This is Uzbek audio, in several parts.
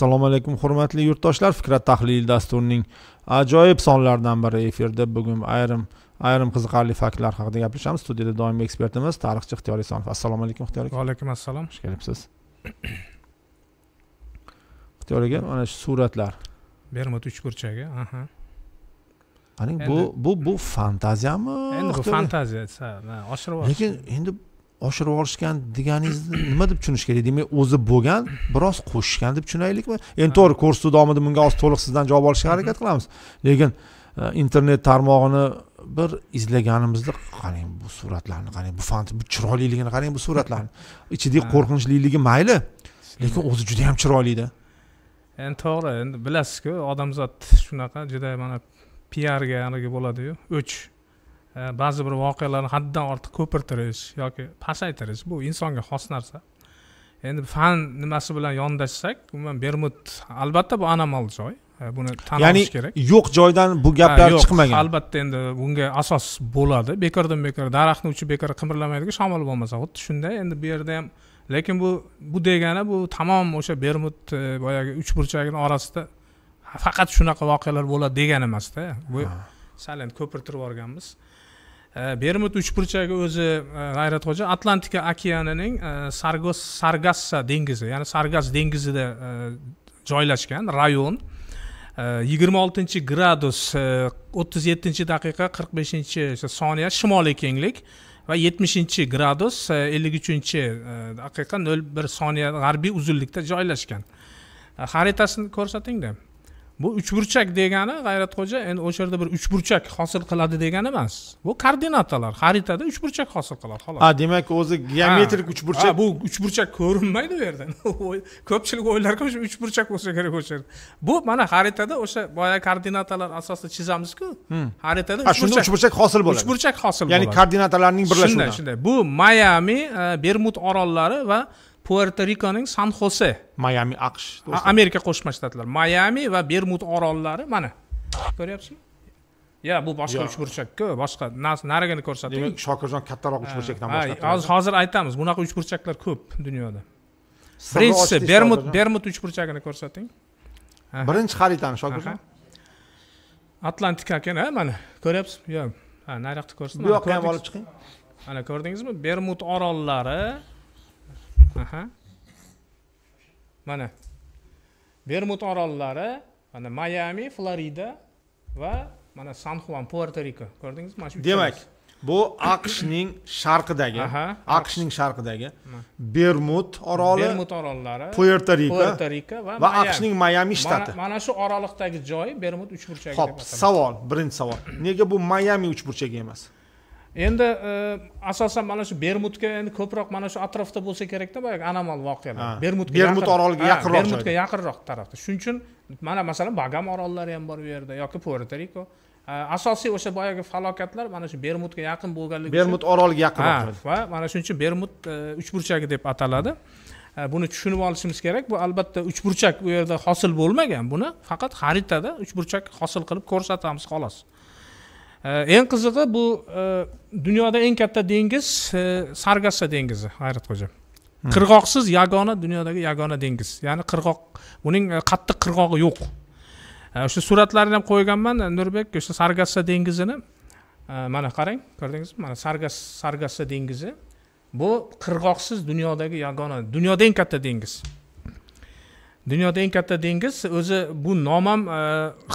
assalomu alaykum hurmatli yurtdoshlar fikrat tahlili dasturining ajoyib sonlaridan biri efirda bugun ayrim ayrim qiziqarli faktlar haqida gaplashamiz studiyada doimiy ekspertimiz tarixchi ixtiyor isonov assalomu alaykum ixtiyor aka vaalaykum assalom xush kelibsiz ixtiyor aka mana shu suratlar bermud uchburchagi aha qarang bu bu bu fantaziyami endi bu fantaziya oshirib lekin endi oshirib yuborishgan deganingizni nima deb tushunish kerak demak o'zi bo'lgan biroz qo'shishgan deb tushunaylikmi endi to'g'ri ko'rsatuv davomida bunga hozir to'liq sizdan javob olishga harakat qilamiz lekin e, internet tarmog'ini bir izlaganimizda qarang bu suratlarni qarang bu fan bu chiroyliligini qarang bu suratlarni ichidagi qo'rqinchliligi mayli lekin o'zi juda yam chiroylida endi to'g'ri endi bilasizku odamzod shunaqa juda mana piarga bo'ladiyu o'ch E, ba'zi bir voqealarni haddan ortiq ko'pirtirish yoki pasaytirish bu insonga xos narsa endi fan nimasi bilan yondashsak umuman bermud albatta bu anomal joy e, buni tan ya'ni kerak yo'q joydan bu gaplar chiqmagan albatta endi bunga asos bo'ladi bekordan bekor daraxtni uchi bekor qimirlamaydiku shamol bo'lmasa xuddi shunday endi bu yerda ham lekin bu bu degani bu tamom o'sha bermud e, boyagi burchagini orasida faqat shunaqa voqealar bo'ladi degani emasda bu sal endi ko'pirtirib yuborganmiz bermud uchburchagi o'zi g'ayrat xo'ja atlantika okeanining sargos sargassa dengizi ya'ni sargas dengizida joylashgan rayon yigirma oltinchi gradus o'ttiz yettinchi daqiqa qirq beshinchi soniya shimoliy kenglik va yetmishinchi gradus ellik uchinchi daqiqa nol bir soniya g'arbiy uzunlikda joylashgan xaritasini ko'rsatingda bu uchburchak degani g'ayratxo'ja endi o'sha yerda bir uchburchak hosil qiladi degani emas bu koordinatalar xaritada uchburchak hosil qiladi xolos ha demak o'zi geometrik uchburchak bu uchburchak ko'rinmaydi u yerda ko'pchilik o'ylarki o'sha uchburchak bo'lsa kerak o'sha yerda bu mana xaritada o'sha boya koordinatalar asosida chizamizku hmm. xaritada shunda uchburchak hosil bo'ladi uchburchak hosil bo'ladi ya'ni koordinatalarning birlashuvi shunday shunday bu mayami e, bermud orollari va puerto rikoning san xose mayami aqsh amerika qo'shma shtatlari mayami va bermud orollari mana ko'ryapsizmi yo bu boshqa uchburchakku boshqa narigini ko'rsating demak shokirjon kattaroq uchburchakdan boshlab hozir hozir aytamiz bunaqa uchburchaklar ko'p dunyoda birinchisi bermud bermud uchburchagini ko'rsating birinchi xaritani shokirjon atlantika okeani mana ko'ryapsizmi yo ha nariyoqda ko'rsatdim bu yoqqa ham olib chiqing mana ko'rdingizmi bermud orollari aha mana bermut orollari mana mayami florida va mana san xuan puerto riko ko'rdingizmi mana shu demak bu aqshning sharqidagi aqshning sharqidagi bermut oroli bermut orollari puerto riko va aqshning mayami shtati mana shu oraliqdagi joy bermut uchburchagi ho'p savol birinchi savol nega bu mayami uchburchagi emas endi e, asosan mana shu bermudga endi ko'proq mana shu atrofda bo'lsa kerakda boyagi anomal voqealar bermudga bermud oroliga yaqinroq bermudga yaqinroq tarafda shuning uchun mana masalan bagam orollari ham bor u yerda yoki puerto riko e, asosiy o'sha boyagi falokatlar mana shu bermudga yaqin bo'lganligi uchun bermud oroliga yaqinroq va mana shuning uchun bermud e, uchburchagi deb ataladi buni tushunib olishimiz kerak bu albatta uchburchak u yerda hosil bo'lmagan buni faqat xaritada uchburchak hosil qilib ko'rsatamiz xolos eng qizig'i bu e, dunyoda eng katta dengiz e, sargassa dengizi hayratxo'ja hmm. qirg'oqsiz yagona dunyodagi yagona dengiz ya'ni qirg'oq buning e, qattiq qirg'og'i yo'q o'sha suratlarini ham qo'yganman nurbek o'sha sargassa dengizini mana qarang ko'rdingizmi mana sargas sargassa dengizi bu qirg'oqsiz dunyodagi yagona dunyoda eng katta dengiz dunyoda eng katta dengiz o'zi bu nom ham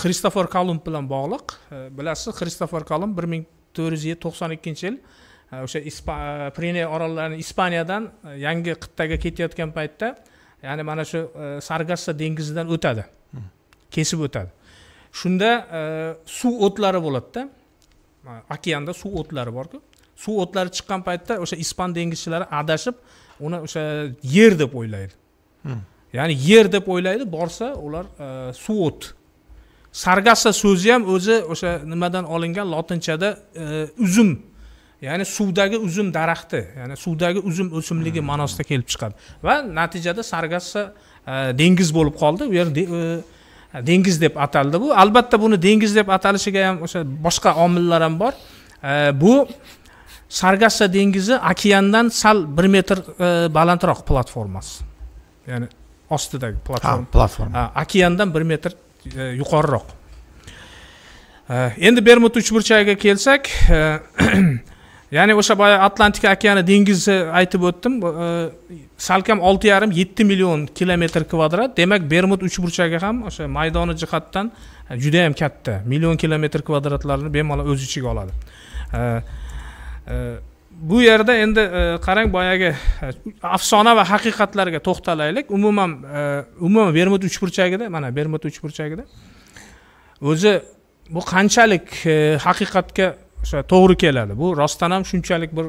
xristofor e, kolumb bilan bog'liq e, bilasiz xristofor kolumb bir ming to'rt yuz to'qson ikkinchi yil e, o'sha pirene orollarini ispaniyadan yangi qit'aga ketayotgan paytda ya'ni mana shu sargassa dengizidan o'tadi hmm. kesib o'tadi shunda suv o'tlari bo'ladida okeanda suv o'tlari borku suv o'tlari chiqqan paytda o'sha ispan dengizchilari adashib uni o'sha yer deb o'ylaydi hmm. ya'ni yer deb o'ylaydi borsa ular e, suot sargassa so'zi ham o'zi o'sha nimadan olingan lotinchada e, uzum ya'ni suvdagi uzum daraxti ya'ni suvdagi uzum o'simligi hmm. ma'nosida kelib chiqadi va natijada sargassa e, dengiz bo'lib qoldi u yer de, e, dengiz deb ataldi bu albatta buni dengiz deb atalishiga ham o'sha boshqa omillar ham bor e, bu sargassa dengizi okeandan sal bir metr e, balandroq platformasi ya'ni ostidagi platforma platforma okeandan bir metr e, yuqoriroq e, endi bermud uchburchagiga kelsak e, ya'ni o'sha boya atlantika okeani dengizi aytib o'tdim salkam olti yarim yetti million kilometr kvadrat demak bermud uchburchagi ham o'sha maydoni jihatdan judayam katta million kilometr kvadratlarni bemalol o'z ichiga oladi bu yerda endi e, qarang boyagi e, afsona va haqiqatlarga to'xtalaylik umuman e, umuman bermud uchburchagida mana bermud uchburchagida o'zi bu qanchalik haqiqatga o'sha to'g'ri keladi bu rostdan ham shunchalik bir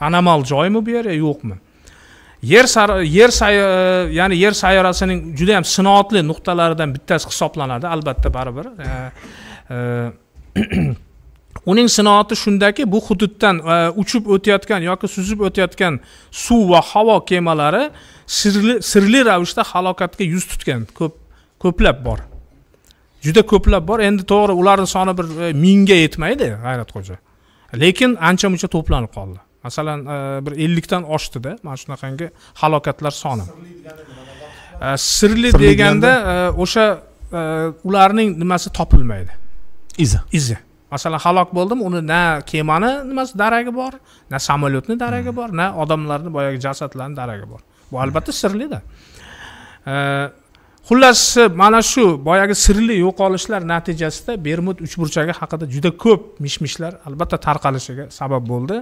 anomal joymi bu yer yo'qmi yer yer ya'ni yer sayyorasining juda yam sinoatli nuqtalaridan bittasi hisoblanadi albatta baribir uning sinoati shundaki bu hududdan e, uchib o'tayotgan yoki suzib o'tayotgan suv va havo kemalari sirli, sirli ravishda halokatga yuz tutgan ko'p ko'plab bor juda ko'plab bor endi to'g'ri ularni soni bir e, mingga yetmaydi g'ayratxo'ja lekin ancha muncha to'planib qoldi masalan e, bir ellikdan oshdida mana shunaqangi halokatlar soni sirli deganda e, e, o'sha ularning nimasi topilmaydi izi izi masalan halok bo'ldim uni na kemani nimasi daragi bor na samolyotni daragi hmm. bor na odamlarni boyagi jasadlarni daragi bor bu albatta hmm. sirlida xullas mana shu boyagi sirli yo'qolishlar natijasida bermud uchburchagi haqida juda ko'p mish mishlar albatta tarqalishiga sabab bo'ldi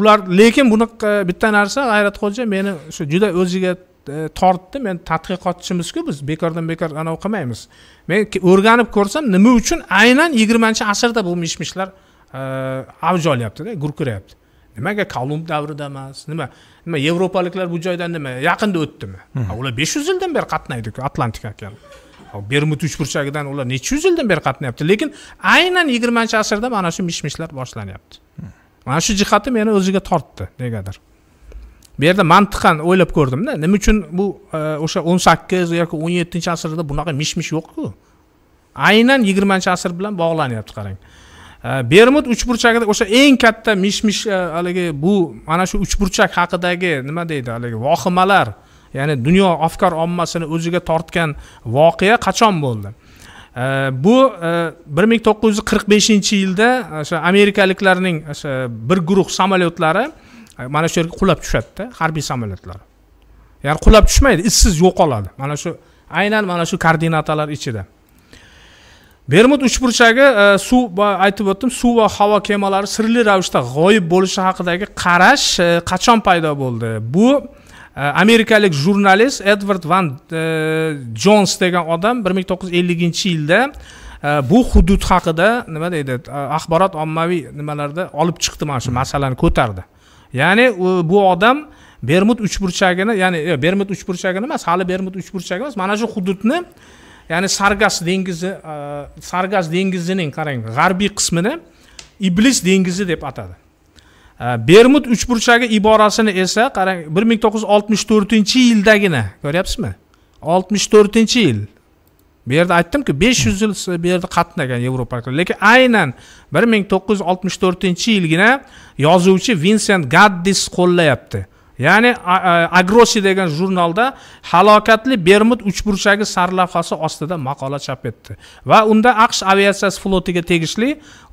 ular lekin buni bitta narsa g'ayratxo'ja meni shu juda o'ziga E, tortdi men tadqiqotchimizku biz bekordan bekor anavi qilmaymiz men o'rganib ko'rsam nima uchun aynan yigirmanchi asrda bu mish mishlar e, avj olyaptida gurkirayapti nimaga kolumb davrida emas nima nima yevropaliklar bu joydan nima yaqinda o'tdimi ular besh yuz yildan beri qatnaydiku atlantika okeani bermud uchburchagidan ular necha yuz yildan beri qatnayapti lekin aynan yigirmanchi asrda mana shu mish mishlar boshlanyapti mana shu jihati meni o'ziga tortdi negadir bu yerda mantiqan o'ylab ko'rdimda nima uchun bu e, o'sha o'n sakkiz yoki o'n yettinchi asrda bunaqa mish mish yo'qku aynan yigirmanchi asr bilan bog'lanyapti qarang e, bermud uchburchagida o'sha eng katta mish mish e, haligi bu mana shu uchburchak haqidagi nima deydi haligi vohimalar ya'ni dunyo afkor ommasini o'ziga tortgan voqea qachon bo'ldi bu bir ming to'qqiz yuz qirq beshinchi yilda o'sha amerikaliklarning o'sha bir guruh samolyotlari mana shu yerga qulab tushadida harbiy samolyotlar ya'ni qulab tushmaydi izsiz yo'qoladi mana shu aynan mana shu koordinatalar ichida bermud uchburchagi e, suv aytib o'tdim suv va havo kemalari sirli ravishda g'oyib bo'lishi haqidagi qarash e, qachon paydo bo'ldi bu e, amerikalik jurnalist edvard van e, jons degan odam bir ming to'qqiz yuz elliginchi yilda bu hudud haqida nima deydi axborot ommaviy nimalarda olib chiqdi mana shu masalani ko'tardi ya'ni bu odam bermud uchburchagini ya'ni bermud uchburchagini emas hali bermud uchburchagi emas mana shu hududni ya'ni sargas dengizi sargas dengizining qarang g'arbiy qismini iblis dengizi deb atadi bermud uchburchagi iborasini esa qarang bir ming to'qqiz yuz oltmish to'rtinchi yildagina ko'ryapsizmi oltmish to'rtinchi yil bu yerda aytdimku besh yuz yil bu yerda qatnagan yevropa lekin aynan bir ming to'qqiz yuz oltmish to'rtinchi yilgina yozuvchi vinsent gaddis qo'llayapti ya'ni agrosi degan jurnalda halokatli bermud uchburchagi sarlavhasi ostida maqola chop etdi va unda aqsh aviatsiyasi flotiga tegishli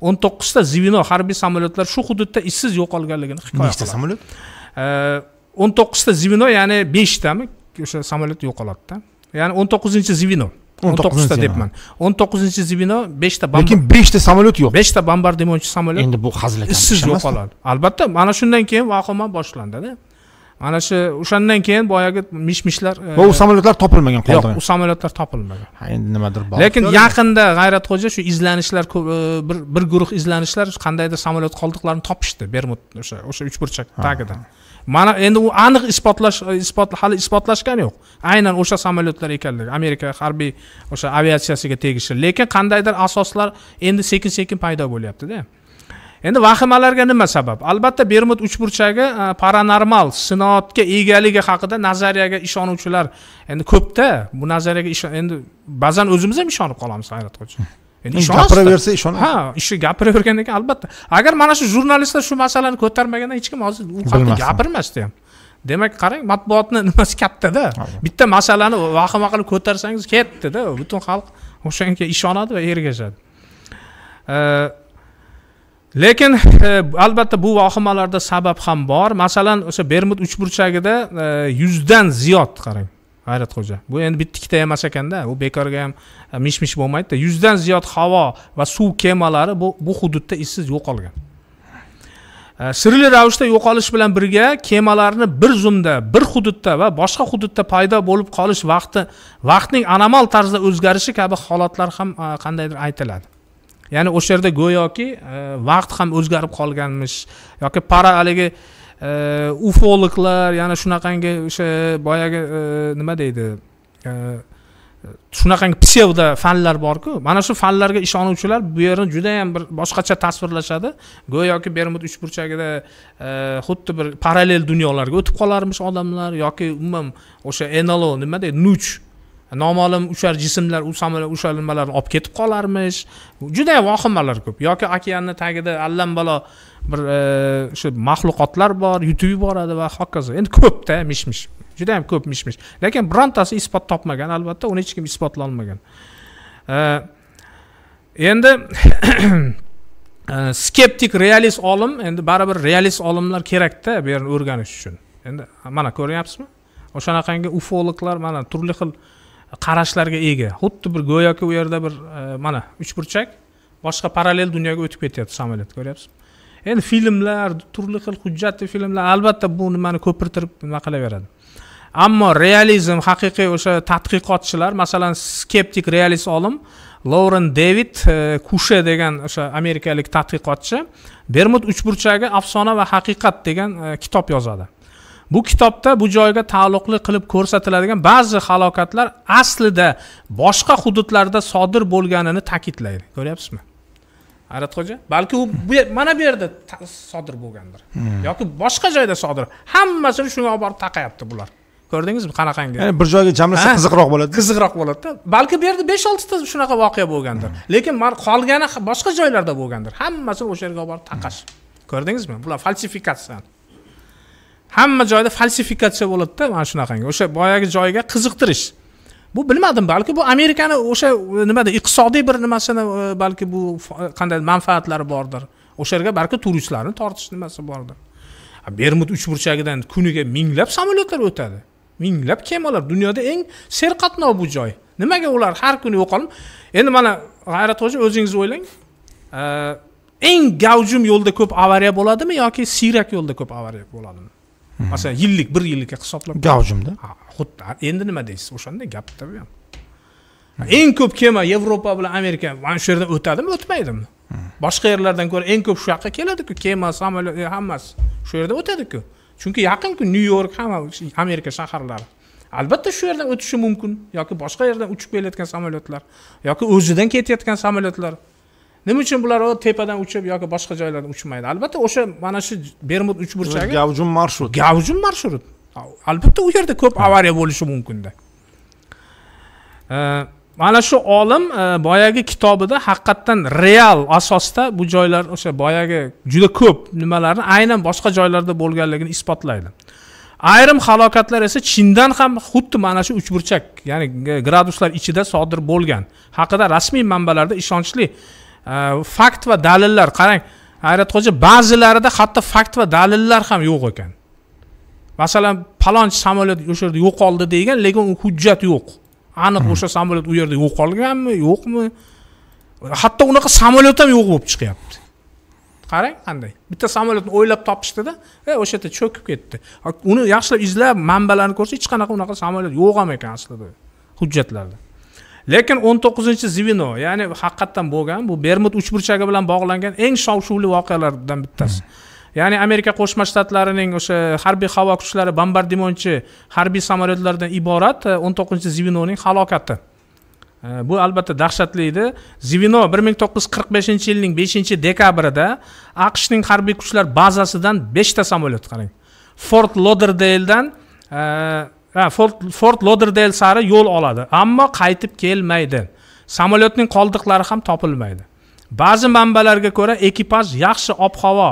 o'n to'qqizta zvino harbiy samolyotlar shu hududda izsiz yo'qolganligini hikoya nechta samolyot o'n to'qqizta zvino ya'ni beshtami o'sha samolyot yo'qoladida ya'ni o'n to'qqizinchi zvino o'n to'qqizta debman o'n to'qqizinchi zvino beshta lekin beshta samolyot yo'q beshta bombardimonchi samolyot endi bu hazilakam izsiz yo'qoladi albatta mana shundan keyin vahima boshlandida mana shu o'shandan keyin boyagi mish mishlar va u e, samolyotlar topilmagan qoldirgan yo'q u samolyotlar topilmagan endi nimadir bor lekin yaqinda g'ayratxo'ja shu izlanishlar e, bir guruh izlanishlar qandaydir samolyot qoldiqlarini topishdi bermud o'sha o'sha uchburchak tagidan mana endi u aniq isbotlash isbot hali isbotlashgani yo'q aynan o'sha samolyotlar ekanligi amerika harbiy o'sha aviatsiyasiga tegishli lekin qandaydir asoslar endi sekin sekin paydo bo'lyaptida endi vahimalarga nima sabab albatta bermud uchburchagi e, paranormal sinoatga egaligi haqida nazariyaga ishonuvchilar endi ko'pda bu nazariyaga endi ba'zan o'zimiz ham ishonib qolamiz hayrat hoji endi gapiraversa ishonadi ha ishi keyin albatta agar mana shu jurnalistlar shu masalani ko'tarmaganda hech kim hozir u haqda gapirmasdi ham demak qarang matbuotni nimasi kattada bitta masalani vahima qilib ko'tarsangiz ketdida butun xalq o'shanga ishonadi va ergashadi lekin e, albatta bu vahimalarda sabab ham bor masalan o'sha bermud uchburchagida e, yuzdan ziyod qarang g'ayratxo'ja bu endi bitta ikkita emas ekanda u bekorga ham e, mish mish bo'lmaydida yuzdan ziyod havo va suv kemalari bu bu hududda izsiz yo'qolgan e, sirli ravishda yo'qolish bilan birga kemalarni bir zumda bir hududda va boshqa hududda paydo bo'lib qolish vaqti vaqtning anomal tarzda o'zgarishi kabi holatlar ham e, qandaydir aytiladi ya'ni o'sha yerda go'yoki vaqt ham o'zgarib qolganmish yoki para haligi ufologlar yana shunaqangi o'sha boyagi e, nima deydi e, shunaqangi psevdo fanlar borku mana shu fanlarga ishonuvchilar bu yerni judayam bir boshqacha tasvirlashadi go'yoki bermud uchburchagida e, xuddi bir parallel dunyolarga o'tib qolarmish odamlar yoki umuman o'sha nlo nima deydi nuch noma'lum uchar jismlar u o'sha nimalarni olib ketib qolarmish judayam vahimalar ko'p yoki okeanni tagida allambalo bir o'sha e, maxluqotlar bor yutib yuboradi va hokazo endi ko'pda mish mish juda yam ko'p mish mish lekin birontasi isbot topmagan albatta uni hech kim isbotlolmagan e, endi e, skeptik realist olim endi baribir realist olimlar kerakda bu yerni o'rganish uchun endi mana ko'ryapsizmi o'shanaqangi ufologlar mana turli xil qarashlarga ega xuddi bir go'yoki u yerda bir mana uchburchak boshqa parallel dunyoga o'tib ketyapti samolyot ko'ryapsizmi endi filmlar turli xil hujjatli filmlar albatta bu nimani ko'pirtirib nima qilaveradi ammo realizm haqiqiy o'sha tadqiqotchilar masalan skeptik realist olim lauren devid e, kushe degan o'sha amerikalik tadqiqotchi bermud uchburchagi afsona va haqiqat degan e, kitob yozadi bu kitobda bu joyga taalluqli qilib ko'rsatiladigan ba'zi halokatlar aslida boshqa hududlarda sodir bo'lganini ta'kidlaydi ko'ryapsizmi hayratxo'ja balki u mana bu yerda sodir bo'lgandir hmm. yoki boshqa joyda sodir hammasini shunga olib borib taqayapti bular ko'rdingizmi qanaqangi ya'ni bir joyga jamlasa qiziqroq bo'ladi qiziqroq bo'ladida balki bu yerda besh oltita shunaqa voqea bo'lgandir hmm. lekin qolgani boshqa joylarda bo'lgandir hammasini o'sha yerga olib borib taqash ko'rdingizmi bular falsifikatsiya hamma joyda falsifikatsiya bo'ladida mana shunaqangi o'sha boyagi joyga qiziqtirish bu bilmadim balki bu amerikani o'sha e, nimada iqtisodiy bir nimasini e, balki bu e, qanday manfaatlari bordir o'sha yerga balki turistlarni tortish nimasi bordir bermud uchburchagidan kuniga minglab samolyotlar o'tadi minglab kemalar dunyoda eng serqatnov bu joy nimaga ular har kuni yo'qolib endi mana g'ayrat hoji o'zingiz o'ylang eng gavjum yo'lda ko'p avariya bo'ladimi yoki siyrak yo'lda ko'p avariya bo'ladimi hmm. masalan yillik bir yillikka hisoblab gavjumda xuddi endi nima deysiz o'shanday gap tabii ham eng ko'p kema yevropa bilan amerika mana shu yerdan o'tadimi o'tmaydimi boshqa yerlardan ko'ra eng ko'p shu yoqqa keladiku kema samolyot e, hammasi shu yerdan o'tadiku chunki yaqinku nyu york hamma amerika shaharlari albatta shu yerdan o'tishi mumkin yoki boshqa yerdan uchib kelayotgan samolyotlar yoki o'zidan ketayotgan samolyotlar nima uchun bular tepadan uchib yoki boshqa joylardan uchmaydi albatta o'sha mana shu bermud uchburchagi gavjum marshrut gavjum marshrut albatta u yerda ko'p avariya bo'lishi mumkinda mana shu olim e, boyagi kitobida haqiqatdan real asosda bu joylar o'sha boyagi juda ko'p nimalarni aynan boshqa joylarda bo'lganligini isbotlaydi ayrim halokatlar esa chindan ham xuddi mana shu uchburchak ya'ni graduslar ichida sodir bo'lgan haqida rasmiy manbalarda ishonchli e, fakt va dalillar qarang hayratxo'ja ba'zilarida hatto fakt va dalillar ham yo'q ekan masalan palonchi samolyot o'sha yerda yo'qoldi degan lekin u hujjat yo'q aniq hmm. o'sha samolyot u yerda yo'qolganmi yo'qmi hatto unaqa samolyot ham yo'q bo'lib chiqyapti qarang qanday bitta samolyotni o'ylab topishdida e o'sha yerda cho'kib ketdi uni yaxshilab izlab manbalarni ko'rsa hech qanaqa unaqa samolyot yo'q ham ekan aslida hujjatlarda lekin o'n to'qqizinchi zvino ya'ni haqiqatdan bo'lgan bu bermud uchburchagi bilan bog'langan eng shov shuvli voqealardan bittasi hmm. ya'ni amerika qo'shma shtatlarining o'sha harbiy havo kuchlari bombardimonchi harbiy samolyotlardan iborat e, o'n to'qqizinchi zvinoning halokati e, bu albatta dahshatli edi zvino bir ming to'qqiz yuz qirq beshinchi yilning beshinchi dekabrida aqshning harbiy kuchlar bazasidan beshta samolyot qarang fort loderdeyeldan e, fort, fort loderdeyl sari yo'l oladi ammo qaytib kelmaydi samolyotning qoldiqlari ham topilmaydi ba'zi manbalarga ko'ra ekipaj yaxshi ob havo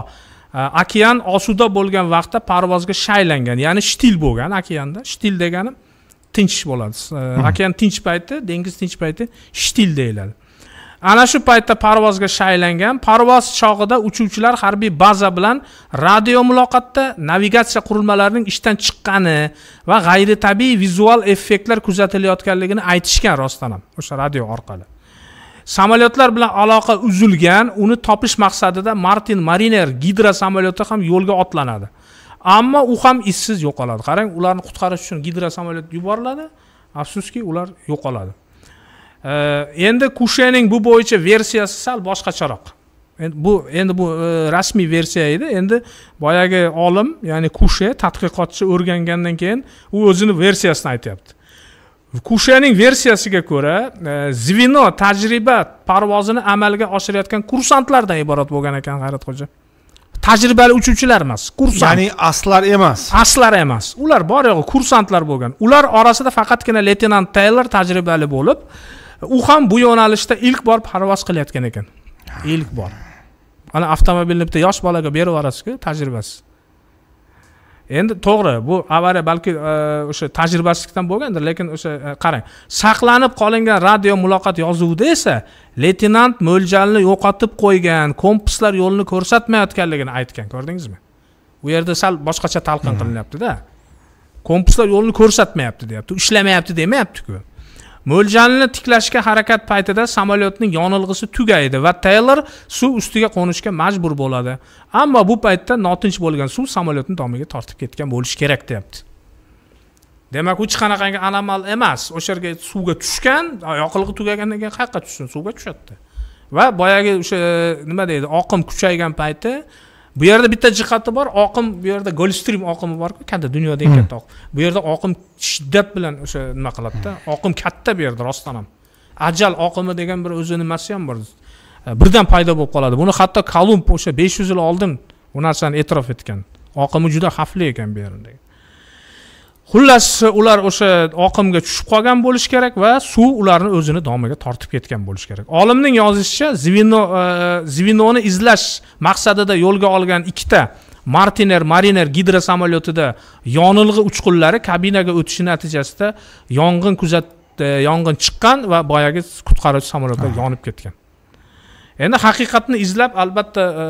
okean э, osuda bo'lgan vaqtda parvozga shaylangan ya'ni shtil bo'lgan okeanda shtil degani tinch bo'ladi okean tinch payti dengiz tinch payti shtil deyiladi ana shu paytda parvozga shaylangan parvoz chog'ida uchuvchilar harbiy baza bilan radio muloqotda navigatsiya qurilmalarining ishdan chiqqani va g'ayritabiiy vizual effektlar kuzatilayotganligini aytishgan rostdan ham o'sha radio orqali samolyotlar bilan aloqa uzilgan uni topish maqsadida martin mariner gidra samolyoti ham yo'lga otlanadi ammo u ham izsiz yo'qoladi qarang ularni qutqarish uchun gidra samolyot yuboriladi afsuski ular yo'qoladi endi kushening bu bo'yicha versiyasi sal boshqacharoq endi bu endi bu e, rasmiy versiya edi endi boyagi olim ya'ni kushe tadqiqotchi o'rgangandan keyin u o'zini versiyasini aytyapti kushaning versiyasiga ko'ra e, zvino tajriba parvozini amalga oshirayotgan kursantlardan iborat bo'lgan ekan hayratxo'ja tajribali uchuvchilar emas kursant ya'ni aslar emas aslar emas ular bor yo'g'i kursantlar bo'lgan ular orasida faqatgina leytenant taylor tajribali bo'lib u ham bu yo'nalishda ilk bor parvoz qilayotgan ekan ilk bor ana avtomobilni bitta yosh bolaga berib yuborasiku tajribasiz endi to'g'ri bu avariya balki e, o'sha tajribasizlikdan bo'lgandir lekin o'sha e, qarang saqlanib qolingan radio muloqot yozuvida esa leytenant mo'ljalni yo'qotib qo'ygan kompaslar yo'lni ko'rsatmayotganligini aytgan ko'rdingizmi u yerda sal boshqacha talqin qilinyaptida kompaslar yo'lni ko'rsatmayapti deyapti ishlamayapti demayaptiku mo'ljalni tiklashga harakat paytida samolyotning yonilg'isi tugaydi va Taylor suv ustiga qo'nishga majbur bo'ladi ammo bu paytda notinch bo'lgan suv samolyotni tomiga tortib ketgan bo'lishi kerak deyapti demak u hech qanaqangi anomal emas o'sha yerga suvga tushgan yoqilg'i tugagandan keyin qayerqa tushsin suvga tushadida va boyagi o'sha e, nima deydi oqim kuchaygan payti bu yerda bitta jihati bor oqim bu yerda golstrim oqimi borku katta dunyodagi katta oqim bu yerda oqim shiddat bilan o'sha nima qiladida oqim katta bu yerda rostdan ham ajal oqimi degan bir o'zi nimasi ham bor e, birdan paydo bo'lib qoladi buni hatto kolumb o'sha besh yuz yil oldin bu narsani e'tirof etgan oqimi juda xavfli ekan bu yerda xullas ular o'sha oqimga tushib qolgan bo'lishi kerak va suv ularni o'zini domiga tortib ketgan bo'lishi kerak olimning yozishicha zvino e, zvinoni izlash maqsadida yo'lga olgan ikkita martiner mariner gidro samolyotida yonilg'i uchqunlari kabinaga o'tishi natijasida yong'in kuzat e, yong'in chiqqan va boyagi qutqaruvchi samolyotlar yonib ketgan endi haqiqatni izlab albatta e,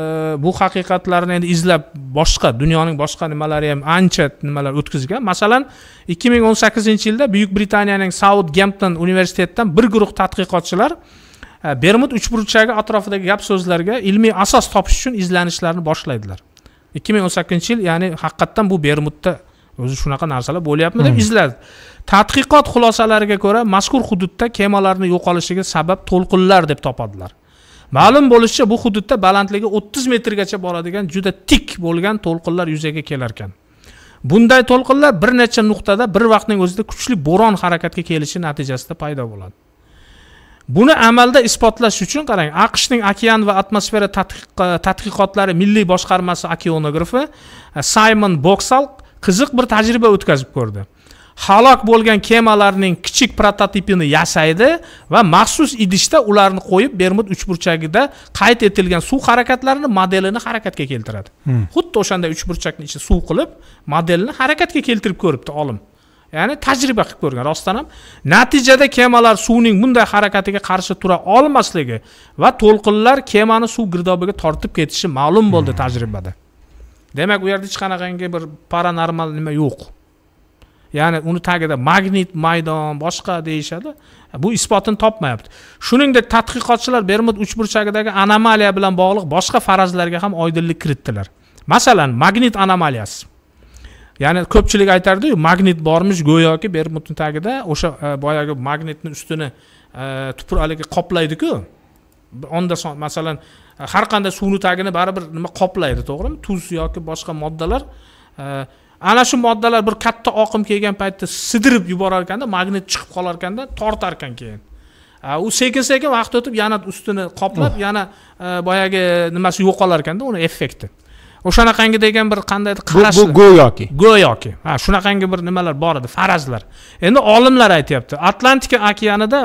bu haqiqatlarni endi izlab boshqa dunyoning boshqa nimalari ham ancha nimalar o'tkazgan masalan ikki ming o'n sakkizinchi yilda buyuk britaniyaning gempton universitetidan bir guruh tadqiqotchilar e, bermud uchburchagi atrofidagi gap so'zlarga ilmiy asos topish uchun izlanishlarni boshlaydilar ikki ming o'n sakkizinchi yil ya'ni haqiqatdan bu bermudda o'zi shunaqa narsalar bo'lyapmi deb hmm. izladi tadqiqot xulosalariga ko'ra mazkur hududda kemalarni yo'qolishiga sabab to'lqinlar deb topadilar ma'lum bo'lishicha bu hududda balandligi 30 metrgacha boradigan juda tik bo'lgan to'lqinlar yuzaga kelar ekan bunday to'lqinlar bir necha nuqtada bir vaqtning o'zida kuchli bo'ron harakatga kelishi natijasida paydo bo'ladi buni amalda isbotlash uchun qarang aqshning okean va atmosfera tadqiqotlari milliy boshqarmasi okeanografi eh, saymon boksal qiziq bir tajriba o'tkazib ko'rdi halok bo'lgan kemalarning kichik prototipini yasaydi va maxsus idishda ularni qo'yib bermud uchburchagida qayd etilgan suv harakatlarini modelini harakatga keltiradi hmm. xuddi hmm. o'shanday uchburchakni ichi suv qilib modelni harakatga keltirib ko'ribdi olim ya'ni tajriba qilib ko'rgan rostdan ham natijada kemalar suvning bunday harakatiga qarshi tura olmasligi va to'lqinlar kemani suv girdobiga tortib ketishi ma'lum bo'ldi hmm. tajribada demak u yerda hech qanaqangi bir paranormal nima yo'q ya'ni uni tagida magnit maydon boshqa deyishadi bu isbotini topmayapti shuningdek tadqiqotchilar bermud uchburchagidagi anomaliya bilan bog'liq boshqa farazlarga ham oydinlik kiritdilar masalan magnit anomaliyasi ya'ni ko'pchilik aytardiyu magnit bormish go'yoki bermudni tagida o'sha e, boyagi magnitni ustini e, tupur haligi qoplaydiku onda son masalan har qanday suvni tagini baribir nima qoplaydi to'g'rimi tuz yoki boshqa moddalar e, ana shu moddalar bir katta oqim kelgan paytda sidirib yuborar ekanda magnit chiqib qolar ekanda tortar ekan keyin u sekin sekin vaqt o'tib yana ustini qoplab oh. yana e, boyagi nimasi yo'qolar ekanda uni effekti o'shanaqangi degan bir qandaydir qarash bu go'yoki go'yoki ha shunaqangi bir nimalar bor edi farazlar endi olimlar aytyapti atlantika okeanida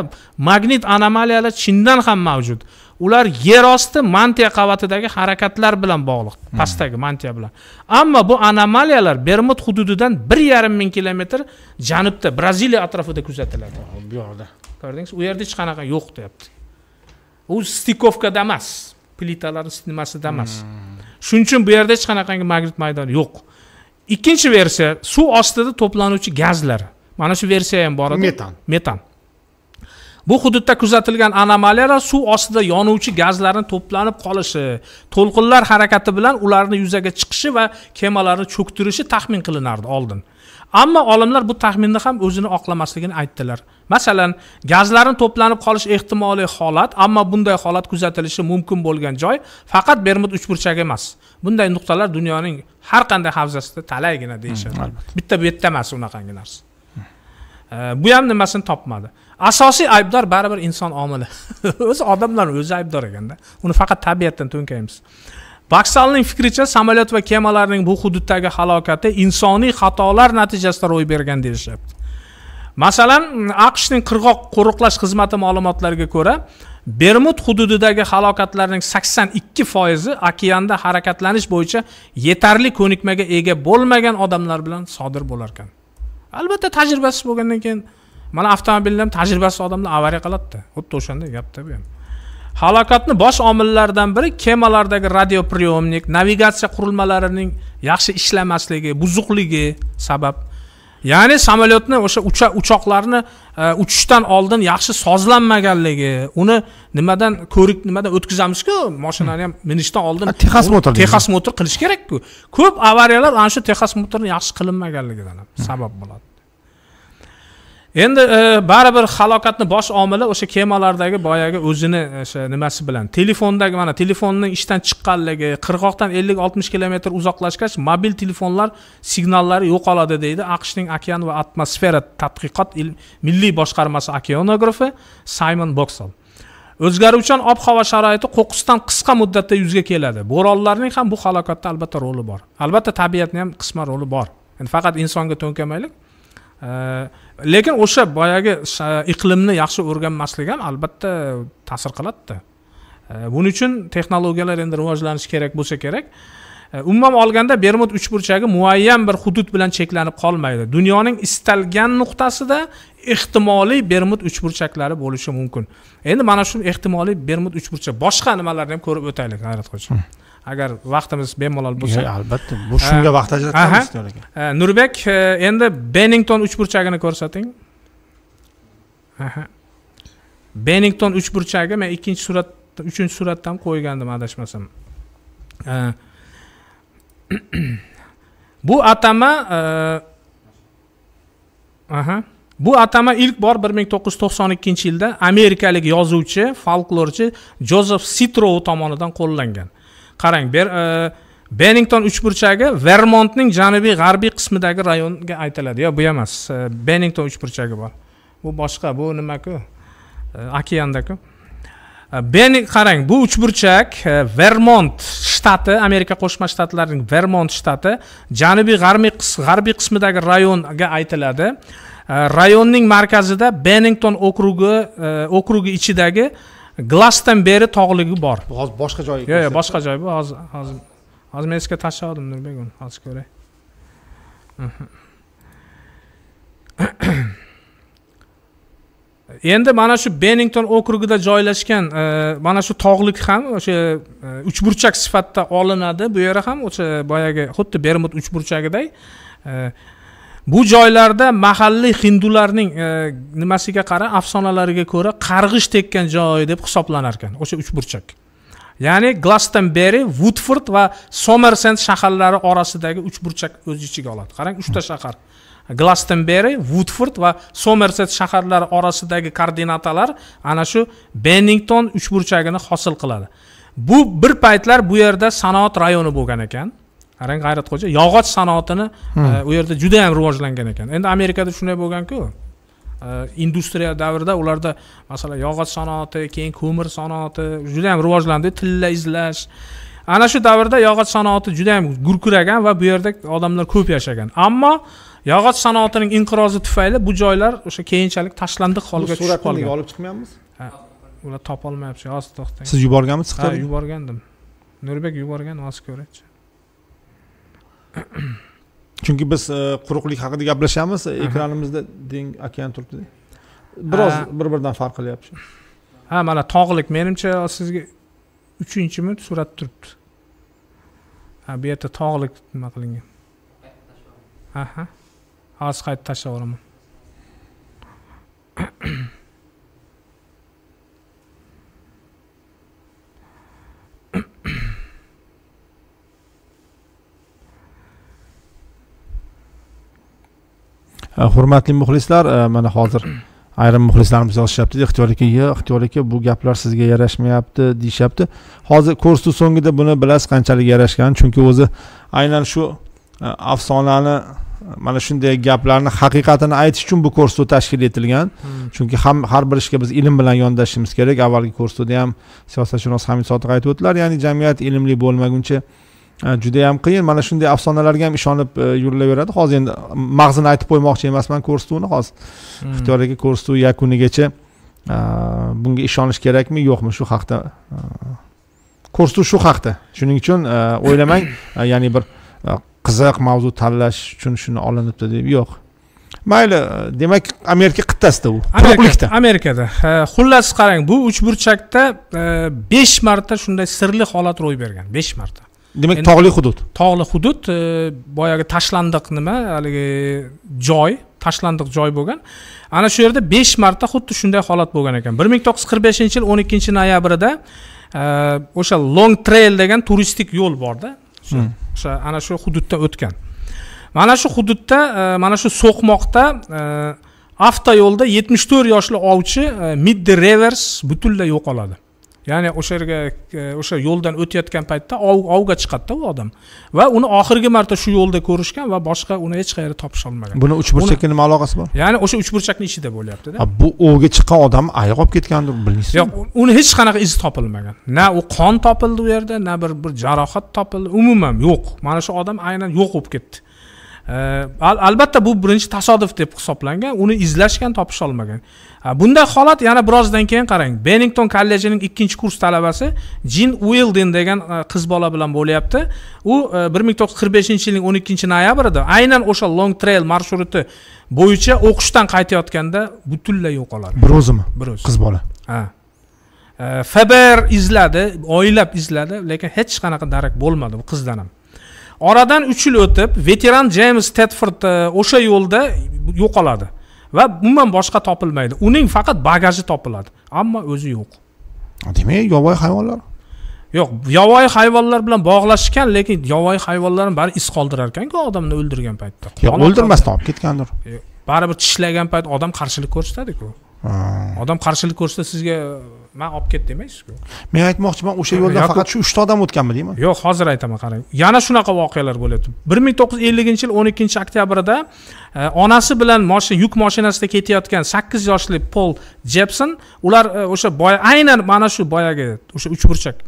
magnit anomaliyalar chindan ham mavjud ular yer osti mantiya qavatidagi harakatlar bilan bog'liq hmm. pastdagi mantiya bilan ammo bu anomaliyalar bermud hududidan bir yarim ming kilometr janubda braziliya atrofida kuzatiladi bu yoqda ko'rdingiz u yerda hech qanaqa yo'q deyapti u stikovkada emas plitalarni nimasida emas hmm. shuning uchun bu yerda hech qanaqangi magnit maydoni yo'q ikkinchi versiya suv ostida to'planuvchi gazlar mana shu versiya ham bor edi metan metan bu hududda kuzatilgan anomaliyalar suv ostida yonuvchi gazlarni to'planib qolishi to'lqinlar harakati bilan ularni yuzaga chiqishi va kemalarni cho'ktirishi taxmin qilinardi oldin ammo olimlar bu taxminni ham o'zini oqlamasligini aytdilar masalan gazlarni to'planib qolish ehtimoliy holat ammo bunday holat kuzatilishi mumkin bo'lgan joy faqat bermud uchburchagi emas bunday nuqtalar dunyoning har qanday havzasida talaygina deyishadi hmm, bitta bu yerda emas unaqangi narsa bu ham nimasini topmadi asosiy aybdor baribir inson omili o'zi odamlar o'zi aybdor ekanda uni faqat tabiatdan to'nkaymiz vaksalning fikricha samolyot va kemalarning bu hududdagi halokati insoniy xatolar natijasida ro'y bergan deyishyapti masalan aqshning qirg'oq qo'riqlash xizmati ma'lumotlariga ko'ra bermud hududidagi halokatlarning sakson ikki foizi okeanda harakatlanish bo'yicha yetarli ko'nikmaga ega bo'lmagan odamlar bilan sodir bo'larkan albatta tajribasiz bo'lgandan keyin mana avtomobillar ham tajribasiz odamlar avariya qiladida xuddi o'shanday gapda bu ham halokatni bosh omillaridan biri kemalardagi radiopriemnik navigatsiya qurilmalarining yaxshi ishlamasligi buzuqligi sabab ya'ni samolyotni o'sha uchoqlarni e, uchishdan oldin yaxshi sozlanmaganligi uni nimadan ko'rik nimadan o'tkazamizku moshinani ham minishdan oldin texas motor texas motor qilish kerakku ko'p avariyalar ana shu texas motorni yaxshi qilinmaganligidan sabab bo'ladi endi e, baribir halokatni bosh omili o'sha kemalardagi boyagi o'zini e, o'sha nimasi bilan telefondagi mana telefonni ishdan chiqqanligi qirg'oqdan ellik oltmish kilometr uzoqlashgach mobil telefonlar signallari yo'qoladi deydi aqshning okean va atmosfera tadqiqot milliy boshqarmasi okeanografi saymon boksel o'zgaruvchan ob havo sharoiti qo'qqisdan qisqa muddatda yuzga keladi bo'ronlarning ham bu halokatda albatta roli bor albatta tabiatni ham qisman roli bor endi faqat insonga to'nkamaylik e, lekin o'sha boyagi iqlimni yaxshi o'rganmaslik ham albatta ta'sir qiladida buning uchun texnologiyalar endi rivojlanishi kerak bo'lsa kerak umuman olganda bermud uchburchagi muayyan bir hudud bilan cheklanib qolmaydi dunyoning istalgan nuqtasida ehtimoliy bermud uchburchaklari bo'lishi mumkin endi mana shu ehtimoliy bermud uchburchak boshqa nimalarni ham ko'rib o'taylik hayratxo'ja hmm. agar vaqtimiz bemalol bo'lsa albatta bu shunga vaqt ajratamiz nurbek e, endi bennington uchburchagini ko'rsating bennington uchburchagi men ikkinchi surat uchinchi suratda ham qo'ygandim adashmasam bu atama e, aha bu atama ilk bor bir ming to'qqiz yuz to'qson ikkinchi yilda amerikalik yozuvchi folklorchi jozef sitrov tomonidan qo'llangan qarang e, bennington uchburchagi vermontning janubiy g'arbiy qismidagi rayonga aytiladi yo bu emas e, bennington uchburchagi bor bu boshqa bu nimaku e, okeandaku ben qarang bu uchburchak vermont shtati amerika qo'shma shtatlarining vermont shtati janubiy g'arbiy g'arbiy qismidagi rayonga aytiladi rayonning markazida bennington okrugi okrugi ichidagi glasdan beri tog'ligi bor hozir boshqa joyi yo'q yo'q boshqa joy bu hozir hozir hozir men sizga tashladim nurbek uni hozir ko'ray endi mana shu bennington okrugida joylashgan e, mana shu tog'lik ham o'sha e, uchburchak sifatida olinadi bu yeri ham o'sha boyagi xuddi bermud uchburchagiday e, bu joylarda mahalliy hindularning e, nimasiga qara afsonalariga ko'ra qarg'ish tekkan joy deb hisoblanar ekan o'sha uchburchak ya'ni glastonberi vudford va somersent shaharlari orasidagi uchburchak o'z ichiga oladi qarang uchta shahar glastonberi vudford va somerset shaharlari orasidagi koordinatalar ana shu bennington uchburchagini hosil qiladi bu bir paytlar bu yerda sanoat rayoni bo'lgan ekan qarang xo'ja yog'och sanoatini hmm. e, u yerda juda yam rivojlangan ekan endi amerikada shunday bo'lganku e, industriya davrida ularda masalan yog'och sanoati keyin ko'mir sanoati juda yam rivojlandi tilla izlash ana shu davrda yog'och sanoati juda yam gurkiragan va bu yerda odamlar ko'p yashagan ammo yog'och sanoatining inqirozi tufayli bu joylar o'sha keyinchalik tashlandiq holga tushib qolgan olib chiqmayapmiz ular topolmayapti hozir to'xtang siz yuborganmisiz ha yuborgandim nurbek yuborgan hozir ko'raychi chunki biz e, quruqlik haqida gaplashamiz ekranimizda deng okean turibdi biroz bir biridan farq qilyapti ha mana tog'lik menimcha sizga uchinchimi surat turibdi ha bu yerda tog'lik nima qilingan aha hozir qaytib tashlab yuboraman Э, hurmatli muxlislar э, mana hozir ayrim muxlislarimiz yozishyapti ixtiyor aka yo'q ixtiyor aka bu gaplar sizga yarashmayapti deyishyapti hozir kursni so'ngida buni bilasiz qanchalik yarashgan chunki o'zi aynan shu e, afsonani mana shunday gaplarni haqiqatini aytish uchun bu ko'rsatuv tashkil etilgan hmm. chunki ham har bir ishga biz ilm bilan yondashishimiz kerak avvalgi kursda ham siyosatshunos hamid sodiq aytib o'tdilar ya'ni jamiyat ilmli bo'lmaguncha juda ham qiyin mana shunday afsonalarga ham ishonib e, yurilaveradi hozir endi mag'zini aytib qo'ymoqchi emasman ko'rsatuvni hozir hmm. aka ko'rsatuv yakunigacha e, bunga ishonish kerakmi yo'qmi shu haqda e, ko'rsatuv shu haqda shuning uchun o'ylamang ya'ni bir qiziq mavzu tanlash uchun shuni olinibdi deb yo'q mayli demak amerika qit'asida u quruqlikda amerikada xullas qarang bu uchburchakda besh marta shunday sirli holat ro'y bergan besh marta demak tog'li hudud tog'li hudud e, boyagi tashlandiq nima haligi joy tashlandiq joy bo'lgan ana shu yerda besh marta xuddi shunday holat bo'lgan ekan bir ming to'qqiz yuz qirq beshinchi yil o'n ikkinchi noyabrida e, o'sha long trail degan turistik yo'l borda hmm. o'sha ana shu hududdan o'tgan mana shu hududda e, mana shu so'qmoqda avtoyo'lda yetmish to'rt yoshli ovchi middi revers butunlay yo'qoladi ya'ni o'sha yerga e, o'sha yo'ldan o'tayotgan paytda ovga chiqadida u odam va uni oxirgi marta shu yo'lda ko'rishgan va boshqa uni hech qayerda olmagan buni uchburchakka nima aloqasi bor ya'ni o'sha uchburchakni ichida bo'lyaptida bu ovga chiqqan odam ayiq olib ketgandir bilmaysizmi yo'q uni hech qanaqa iz topilmagan na u qon topildi u yerda na bir bir jarohat topildi umuman yo'q mana shu odam aynan yo'q bo'lib ketdi albatta bu birinchi tasodif deb hisoblangan uni izlashgan topisha olmagan bunday holat yana birozdan keyin qarang bennington kollejining ikkinchi kurs talabasi jin uilden degan e, qiz bola bilan bo'lyapti u e, bir ming to'qqiz yuz qirq beshinchi yilning o'n ikkinchi noyabrida aynan o'sha long trail marshruti bo'yicha o'qishdan qaytayotganda butunlay yo'qoladi bir o'zimi bir o'zi qiz bola ha fbr izladi oylab izladi lekin hech qanaqa darak bo'lmadi bu qizdan ham oradan uch yil o'tib veteran jeyms tedford e, o'sha yo'lda yo'qoladi va umuman boshqa topilmaydi uning faqat bagaji topiladi ammo o'zi yo'q demak yovvoyi hayvonlar yo'q yovvoyi hayvonlar bilan bog'lashgan lekin yovvoyi hayvonlarni bari iz qoldirar ekanku odamni o'ldirgan paytda yo'q o'ldirmasdan olib ketgandir e, baribir tishlagan payt odam qarshilik ko'rsatadiku odam qarshilik ko'rsatsa sizga man olib ket demaysiz-ku men aytmoqchiman o'sha yo'ldan faqat shu uchta odam o'tganmi deyman yo'q hozir aytaman qarang yana shunaqa voqealar bo'lyapti bir ming to'qqiz yuz elliginchi yil o'n ikkinchi oktyabrda e, onasi bilan moshina yuk mashinasida ketayotgan sakkiz yoshli pol jepson ular e, o'sha boya aynan mana shu boyagi o'sha uchburchak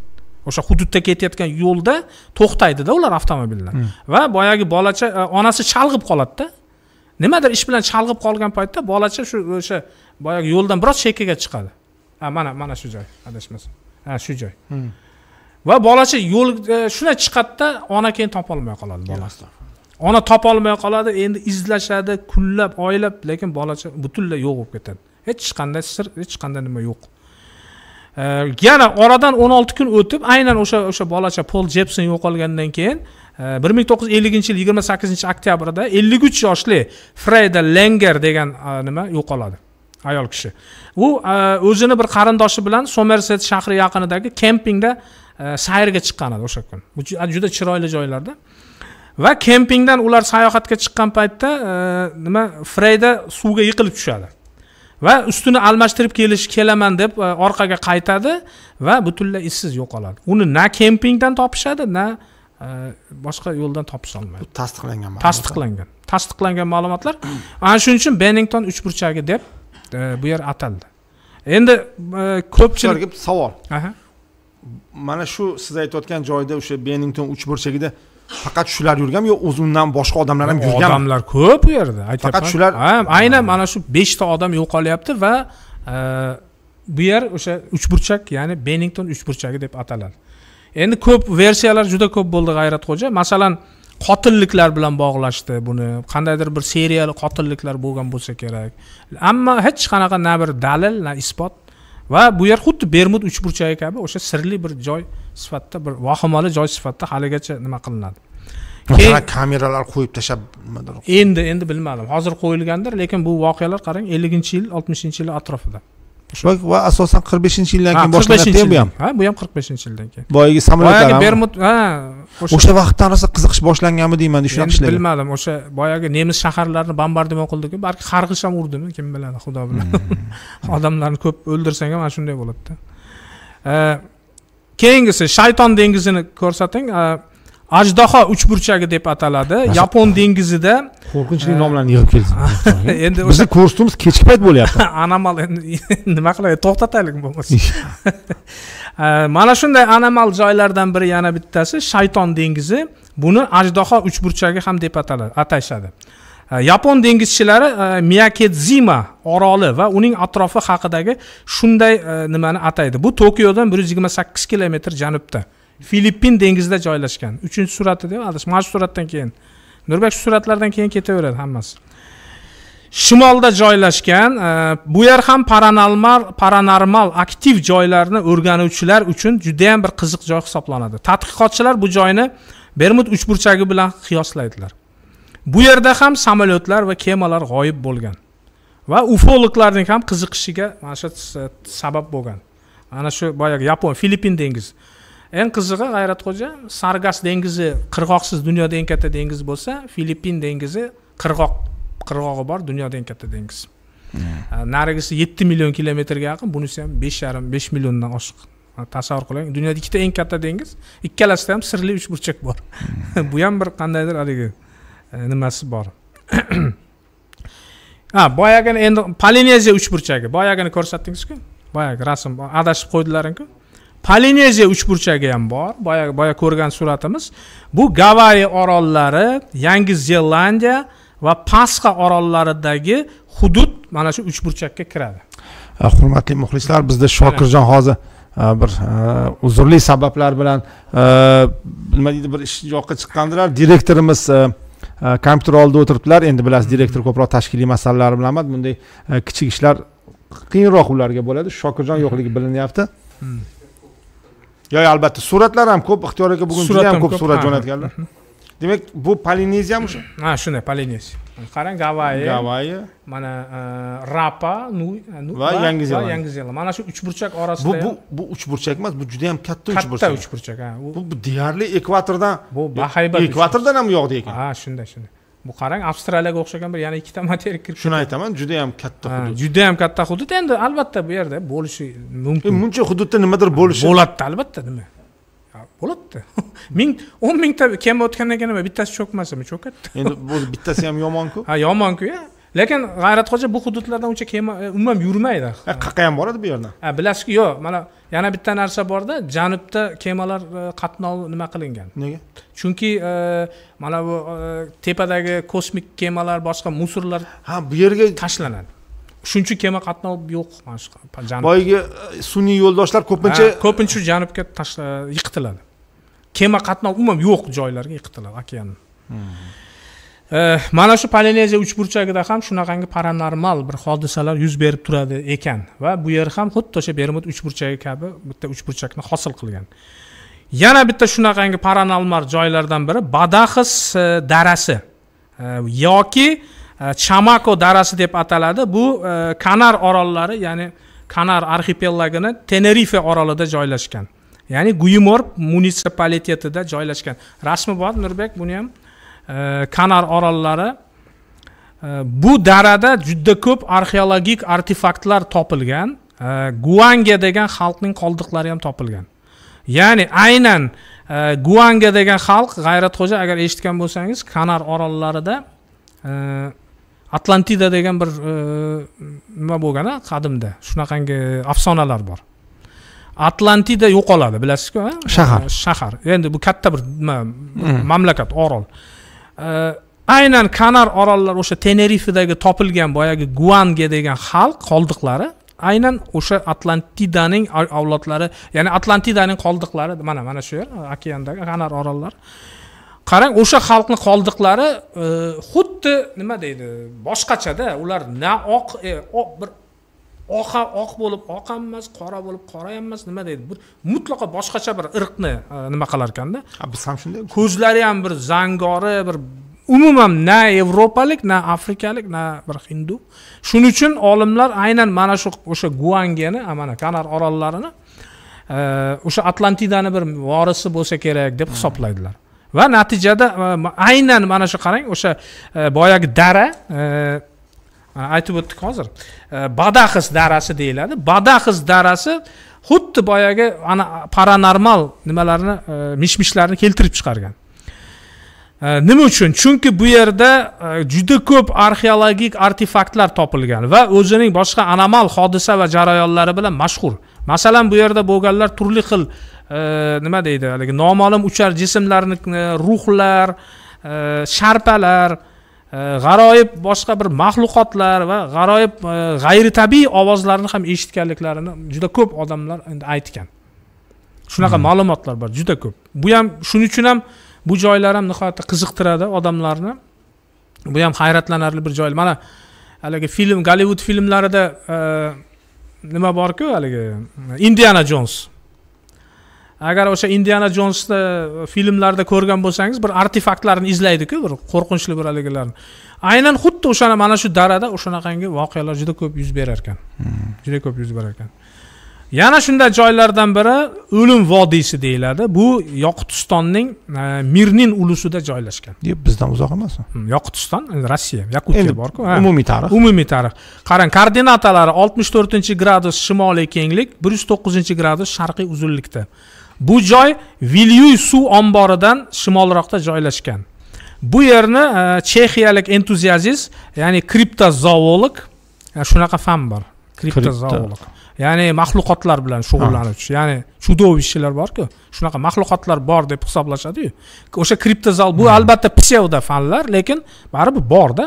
o'sha hududda ketayotgan yo'lda to'xtaydida ular avtomobillar hmm. va boyagi bolacha e, onasi chalg'ib qoladida nimadir ish bilan chalg'ib qolgan paytda bolacha shu o'sha boyagi yo'ldan biroz chekkaga chiqadi ha mana mana shu joy adashmasam ha shu joy hmm. va bolacha yo'l e, shunday chiqadida ona keyin topolmay qoladi bolasi ona topolmay qoladi endi izlashadi kunlab oylab lekin bolacha butunlay yo'q bo'lib ketadi hech qanday sir hech qanday nima yo'q e, yana oradan o'n olti kun o'tib aynan o'sha o'sha bolacha pol jepson yo'qolgandan keyin e, bir ming to'qqiz yuz elliginchi yil yigirma sakkizinchi oktyabrda ellik uch yoshli freyda lenger degan nima yo'qoladi ayol kishi u e, o'zini bir qarindoshi bilan somerset shahri yaqinidagi kempingda e, sayrga chiqqan edi o'sha kun juda chiroyli joylarda va kempingdan ular sayohatga chiqqan paytda e, nima freyda suvga yiqilib tushadi va ustini almashtirib kelish kelaman deb orqaga qaytadi va butunlay izsiz yo'qoladi uni na kempingdan topishadi na boshqa yo'ldan topisholmaydi bu tasdiqlangan tasdiqlangan tasdiqlangan ma'lumotlar ana shuning uchun bennington uchburchagi deb bu yer ataldi endi e, ko'pchilik savol mana shu siz aytayotgan joyda o'sha bennington uchburchagida faqat shular yurganmi yo undan boshqa odamlar ham yurganmi odamlar ko'p bu yerda faqat shular aynan mana shu beshta odam yo'qolyapti va e, bu yer o'sha uchburchak ya'ni bennington uchburchagi deb ataladi endi ko'p versiyalar juda ko'p bo'ldi g'ayratxo'ja masalan qotilliklar bilan bog'lashdi buni qandaydir bir seriyali qotilliklar bo'lgan bo'lsa kerak ammo hech qanaqa na bir dalil na isbot va bu yer xuddi bermud uchburchagi kabi o'sha sirli bir joy sifatida bir vahimali joy sifatida haligacha nima qilinadi keyin kameralar qo'yib tashlab nimadir endi endi bilmadim hozir qo'yilgandir lekin bu voqealar qarang elliginchi yil oltmishinchi yil atrofida va asosan qirq beshinchi yildan keyin boshlanadi bu ham ha bu ham qirq beshinchi yildan keyin boyagi samolyotlar bermud ha o'sha vaqtdan rosa qiziqish boshlanganmi deyman shunaqa bilmadim o'sha boyagi nemis shaharlarini bombardimon qildiku balki qarg'ish ham urdimi kim biladi xudo biladi hmm. odamlarni ko'p o'ldirsang ham mana shunday bo'ladida keyingisi shayton dengizini ko'rsating ajdaho uchburchagi deb ataladi yapon dengizida qo'rqinchli nomlarni yig'ib kelsin endi bizni ko'rsatuvimiz kechki payt bo'lyapti anomal endi nima qilay to'xtataylik bo'lmasa mana shunday anomal joylardan biri yana bittasi shayton dengizi buni ajdaho uchburchagi ham deb atashadi yapon dengizchilari e, miyakedzima oroli va uning atrofi haqidagi shunday e, nimani ataydi bu tokiodan bir yuz yigirma sakkiz kilometr janubda filippin dengizida joylashgan uchinchi suratida deb mana shu suratdan keyin nurbek shu suratlardan keyin ketaveradi hammasi shimolda joylashgan e, bu yer ham paranormal paranormal aktiv joylarni o'rganuvchilar uchun judayam bir qiziq joy hisoblanadi tadqiqotchilar bu joyni bermud uchburchagi bilan qiyoslaydilar bu yerda ham samolyotlar va kemalar g'oyib bo'lgan va ufologlarning ham qiziqishiga mana shu sabab bo'lgan ana shu boyagi yapon filippin dengizi eng qizig'i g'ayratxo'ja sargas dengizi qirg'oqsiz dunyoda eng katta dengiz bo'lsa filippin dengizi qirg'oq qirg'og'i bor dunyoda eng katta dengiz hmm. narigisi yetti million kilometrga yaqin bunisi ham besh yarim besh milliondan oshiq tasavvur qiling dunyoda ikkita eng katta dengiz ikkalasida ham sirli uchburchak bor hmm. bu ham bir qandaydir haligi e, nimasi bor ha boyagini endi polineziya uchburchagi boyagini ko'rsatdingizku boyagi rasm adashib qo'ydilaringku polineziya uchburchagi ham bor boya boya ko'rgan suratimiz bu gavariya orollari yangi zelandiya va pasxa orollaridagi hudud mana shu uchburchakka kiradi э, hurmatli muxlislar bizda shokirjon hozir э, bir э, uzrli sabablar bilan nima deydi bir ish yoqqa chiqqandilar direktorimiz e, e, kompyuter oldida o'tiribdilar endi bilasiz direktor ko'proq tashkiliy masalalar bilan emas bunday e, kichik ishlar qiyinroq ularga bo'ladi shokirjon yo'qligi bilinyapti hmm. yo'q albatta suratlar ham ko'p ixtiyor aka bugun juda ham ko'p surat jo'natganlar demak bu polineziyami o'sha ha shunday polineziya qarang gavayi gavayi mana e, rapa e, va yangi zelandiya yangi zelandiya mana shu uchburchak orasida bu bu bu uchburchak emas bu juda yam katta uchburchak katta uchburchak ha bu deyarli ekvatordan bu bahaybat ekvatordan ham yoqda ekan ha shunday shunday bu qarang avstraliyaga o'xshagan bir yana ikkita materik kirib shuni aytaman juda yam katta hudud juda yam katta hudud endi albatta bu yerda bo'lishi mumkin buncha e, hududda nimadir bo'lishi bo'ladi albatta nima bo'ladida ming o'n mingta kema o'tgandan keyin nima bittasi cho'kmasimi cho'kadida endi o'zi bittasi ham yomonku ha yomonku ya lekin g'ayratxo'ja bu hududlardan uncha kema e, umuman yurmaydi qaqa ham boradi bu yerdan ha bilasizku yo'q mana yana bitta narsa borda janubda kemalar e, qatnovi nima qilingan nega chunki e, mana bu tepadagi kosmik kemalar boshqa musorlar ha bu yerga tashlanadi shuning uchun kema qatnovi yo'q mana shu boyagi sun'iy yo'ldoshlar ko'pincha ko'pincha janubga yiqitiladi kema qatnov umuman yo'q joylarga yiqitiladi okeanni hmm. eh, mana shu polineziya uchburchagida ham shunaqangi paranormal bir hodisalar yuz berib turadi ekan va bu yer ham xuddi o'sha bermud uchburchagi kabi bitta uchburchakni hosil qilgan yana bitta shunaqangi paranormal joylardan biri badaxis eh, darasi eh, yoki chamako darasi deb ataladi bu kanar orollari ya'ni kanar arxipelagini tenerife orolida joylashgan ya'ni guyumor munitsipalitetida joylashgan rasmi bor nurbek buni ham e, kanar orollari e, bu darada juda ko'p arxeologik artefaktlar topilgan e, guanga degan xalqning qoldiqlari ham topilgan ya'ni aynan guanga degan xalq g'ayratxo'ja agar eshitgan bo'lsangiz kanar orollarida atlantida degan bir nima bo'lgan qadimda shunaqangi afsonalar bor atlantida yo'qoladi bilasizku shahar shahar endi bu katta bir nima hmm. mamlakat orol aynan kanar orollari o'sha tenerifidagi topilgan boyagi guange degan xalq qoldiqlari aynan o'sha atlantidaning avlodlari ya'ni atlantidaning qoldiqlari mana mana shu yer okeandagi kanar orollari qarang o'sha xalqni qoldiqlari xuddi nima deydi boshqachada ular na oq e, bir oqa oq bo'lib oq ham emas qora bo'lib qora ham emas nima deydi bir mutlaqo boshqacha bir irqni e, nima qilar ekanda biz ham shunday ko'zlari ham bir zangori bir umuman na yevropalik na afrikalik na bir hindu shuning uchun olimlar aynan mana shu o'sha guangeni mana kanar orollarini e, o'sha atlantidani bir vorisi bo'lsa kerak deb hmm. hisoblaydilar va natijada e, aynan mana shu qarang o'sha boyagi dara aytib o'tdik hozir badaxis darasi deyiladi badaxis darasi xuddi boyagi ana paranormal nimalarni e, mish mishlarni keltirib chiqargan nima uchun chunki bu yerda e, juda ko'p arxeologik artefaktlar topilgan va o'zining boshqa anomal hodisa va jarayonlari bilan mashhur masalan bu yerda bo'lganlar turli xil e, nima deydi haligi noma'lum uchar jismlarni ruhlar sharpalar g'aroyib boshqa bir maxluqotlar va g'aroyib e, g'ayri tabiiy ovozlarni ham eshitganliklarini juda ko'p odamlar endi aytgan shunaqa hmm. ma'lumotlar bor juda ko'p bu ham shuning uchun ham bu joylar ham nihoyatda qiziqtiradi odamlarni bu ham hayratlanarli bir joy mana haligi film gollivud filmlarida e, nima borku haligi indiana jons agar o'sha indiana jonsda filmlarda ko'rgan bo'lsangiz bir artefaktlarni izlaydiku bir qo'rqinchli bir haligilarni aynan xuddi o'shani mana shu darada o'shanaqangi voqealar juda ko'p yuz berar ekan hmm. juda ko'p yuz berar ekan yana shunday joylardan biri o'lim vodiysi deyiladi bu yoqutistonning e, mirnin ulusida joylashgan bizdan uzoq emas hmm, yoqutiston rossiya yakutiya borku umumiy tarix umumiy tarix qarang koordinatalari oltmish to'rtinchi gradus shimoliy kenglik bir yuz to'qqizinchi gradus sharqiy uzunlikda bu joy vilyuy suv omboridan shimolroqda joylashgan bu yerni e, chexiyalik entuziazist ya'ni kriptozoolog e, shunaqa fan bor kriptozoolog ya'ni maxluqotlar bilan shug'ullanuvchi ya'ni чудовищелар borku shunaqa maxluqotlar bor deb hisoblashadiyu o'sha kriptozal bu hmm. albatta pseudo fanlar lekin baribir borda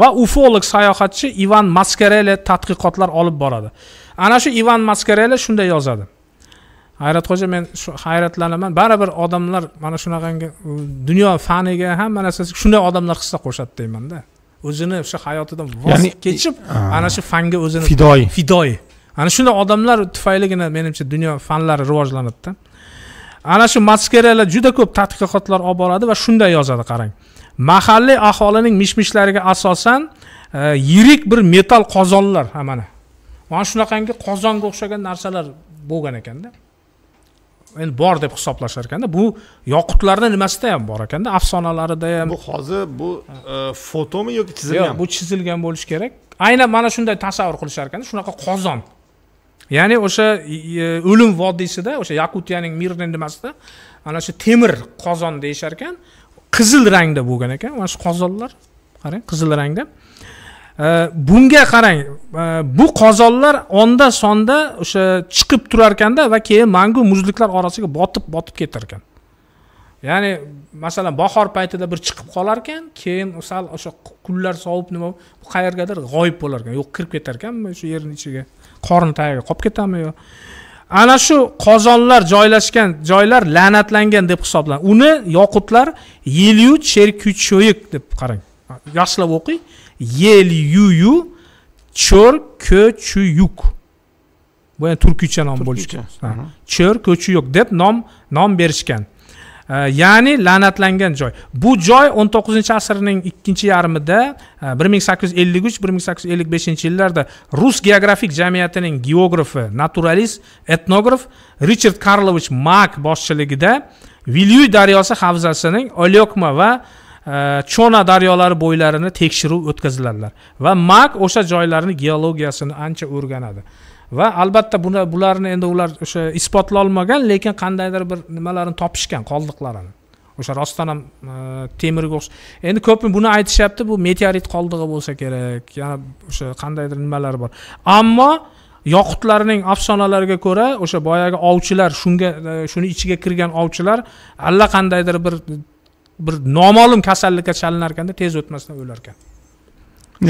va ufolog sayohatchi ivan maskarele tadqiqotlar olib boradi ana shu ivan maskarele shunday yozadi hayratxo'ja men shu hayratlanaman baribir odamlar mana shunaqangi dunyo faniga hamma narsasiga shunday odamlar hissa qo'shadi deymanda o'zini o'sha hayotidan voz kechib ana shu fanga o'zini fidoyi fidoyi ana shunday odamlar tufayligina menimcha dunyo fanlari rivojlanadida ana shu maskeralar juda ko'p tadqiqotlar olib boradi va shunday yozadi qarang mahalliy aholining mish mishlariga asosan e, yirik bir metal qozonlar ha mana mana shunaqangi qozonga o'xshagan narsalar bo'lgan ekanda endi bor deb hisoblashar ekanda bu yoqutlarni nimasida ham bor ekanda afsonalarida ham bu hozir bu e, fotomi yoki chizilgan yo'q bu chizilgan bo'lishi kerak aynan mana shunday tasavvur qilishar ekanda shunaqa qozon ya'ni o'sha o'lim vodiysida o'sha yakutiyaning mirni nimasida ana shu temir qozon deyishar ekan qizil rangda bo'lgan ekan mana shu qozonlar qarang qizil rangda bunga qarang bu qozonlar onda sonda o'sha chiqib turar ekanda va keyin mangu muzliklar orasiga botib botib ketar ekan ya'ni masalan bahor paytida bir chiqib qolar ekan keyin sal o'sha kunlar sovib nima qayergadir g'oyib bo'lar ekan yo'q kirib ketar ekanmi shu yerni ichiga qorni tagiga qolib ketadimi yo ana shu qozonlar joylashgan joylar la'natlangan deb hisoblanadi uni yoqutlar yelyu cherkuchoyik deb qarang yaxshilab o'qing yeliyuyu yuk bu yani turkiycha nom bo'lishi cho'rko'chuyuk deb nom nom berishgan ya'ni la'natlangan joy bu joy 19 asrning ikkinchi yarmida 1853-1855 e, yillarda rus geografik jamiyatining geografi naturalist etnograf richard karlovich mak boshchiligida vilyuy daryosi havzasining olyokma va chona daryolari bo'ylarini tekshiruv o'tkaziladilar va mak o'sha joylarni geologiyasini ancha o'rganadi va albatta buni bularni endi ular o'sha isbotlolmagan lekin qandaydir bir nimalarni topishgan qoldiqlarini o'sha rostdan ham e, temirga o'xshab endi ko'p buni aytishyapti bu meteorit qoldig'i bo'lsa kerak yana o'sha qandaydir nimalari bor ammo yoqutlarning afsonalariga ko'ra o'sha boyagi ovchilar shunga e, shuni ichiga kirgan ovchilar allaqandaydir bir bir noma'lum kasallikka chalinar ekanda tez o'tmasdan o'lar ekan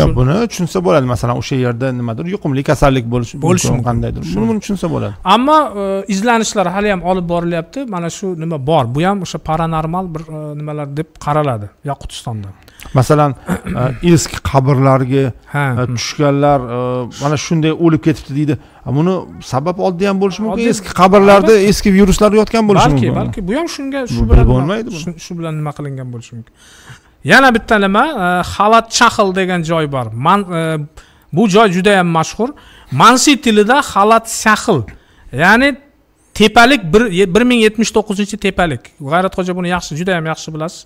yo'q buni tushunsa bo'ladi masalan o'sha yerda nimadir yuqumli kasallik bo'lishi bo'lishi mumkin qandaydir shuni buni tushunsa bo'ladi ammo e, izlanishlar hali ham olib borilyapti mana shu nima bor bu ham o'sha paranormal bir e, nimalar deb qaraladi yoqutistonda masalan eski e, qabrlarga e, hmm. tushganlar e, mana shunday o'lib ketibdi deydi buni sabab oddiy ham bo'lishi mumkin eski qabrlarda eski viruslar yotgan bo'lishi mumkin balki balki bu ham shunga shu bilan bo'lmaydi shu bilan nima qilingan bo'lishi mumkin yana bitta nima xalat chahl degan joy bor man bu joy juda yam mashhur mansi tilida xalat shahl ya'ni tepalik bir ming yetmish to'qqizinchi tepalik g'ayratxo'ja buni yaxshi juda yam yaxshi bilasiz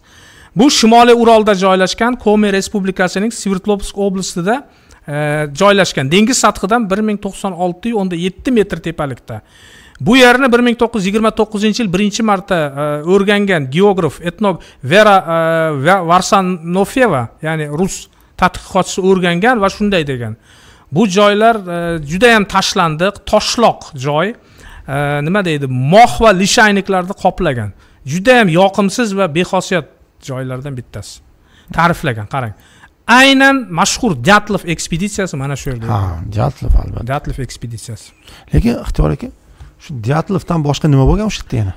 bu shimoliy uralda joylashgan komi respublikasining svirdlovsk oblastida e, joylashgan dengiz sathidan bir ming to'qson o'nda yetti metr tepalikda bu yerni bir ming to'qqiz yuz yigirma to'qqizinchi yil birinchi marta e, o'rgangan geograf etnog vera e, varsanofeva ya'ni rus tadqiqotchisi o'rgangan va shunday degan bu joylar judayam tashlandiq toshloq joy nima deydi mox va lishayniklarni qoplagan judayam yoqimsiz va bexosiyat joylardan bittasi ta'riflagan qarang aynan mashhur dyatlov ekspeditsiyasi mana shu yerda ha dyatlov albatta dyatlov ekspeditsiyasi lekin ixtiyor aka shu dyatlovdan boshqa nima bo'lgan o'sha yerda yana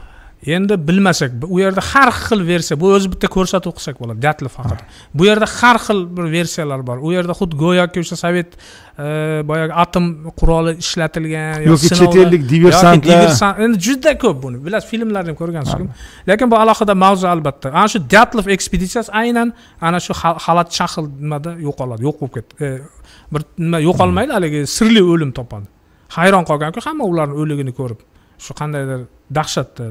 endi bilmasak u yerda har xil versiya bu o'zi bitta ko'rsatuv qilsak bo'ladi datli faqat bu yerda har xil bir versiyalar bor u yerda xuddi go'yoki o'sha sovet e, boyagi atom quroli ishlatilgan yoki chet ellik diversantlar endi juda ko'p buni bilasiz filmlarni ham ko'rgansizku lekin bu alohida mavzu albatta ana shu datlov ekspeditsiyasi aynan ana shu xalat shaxl nimada yo'qoladi yo'q bo'lib ketdi e, bir nima yo'qolmaydi haligi sirli o'lim topadi hayron qolganku hamma ularni o'ligini ko'rib shu qandaydir dahshatda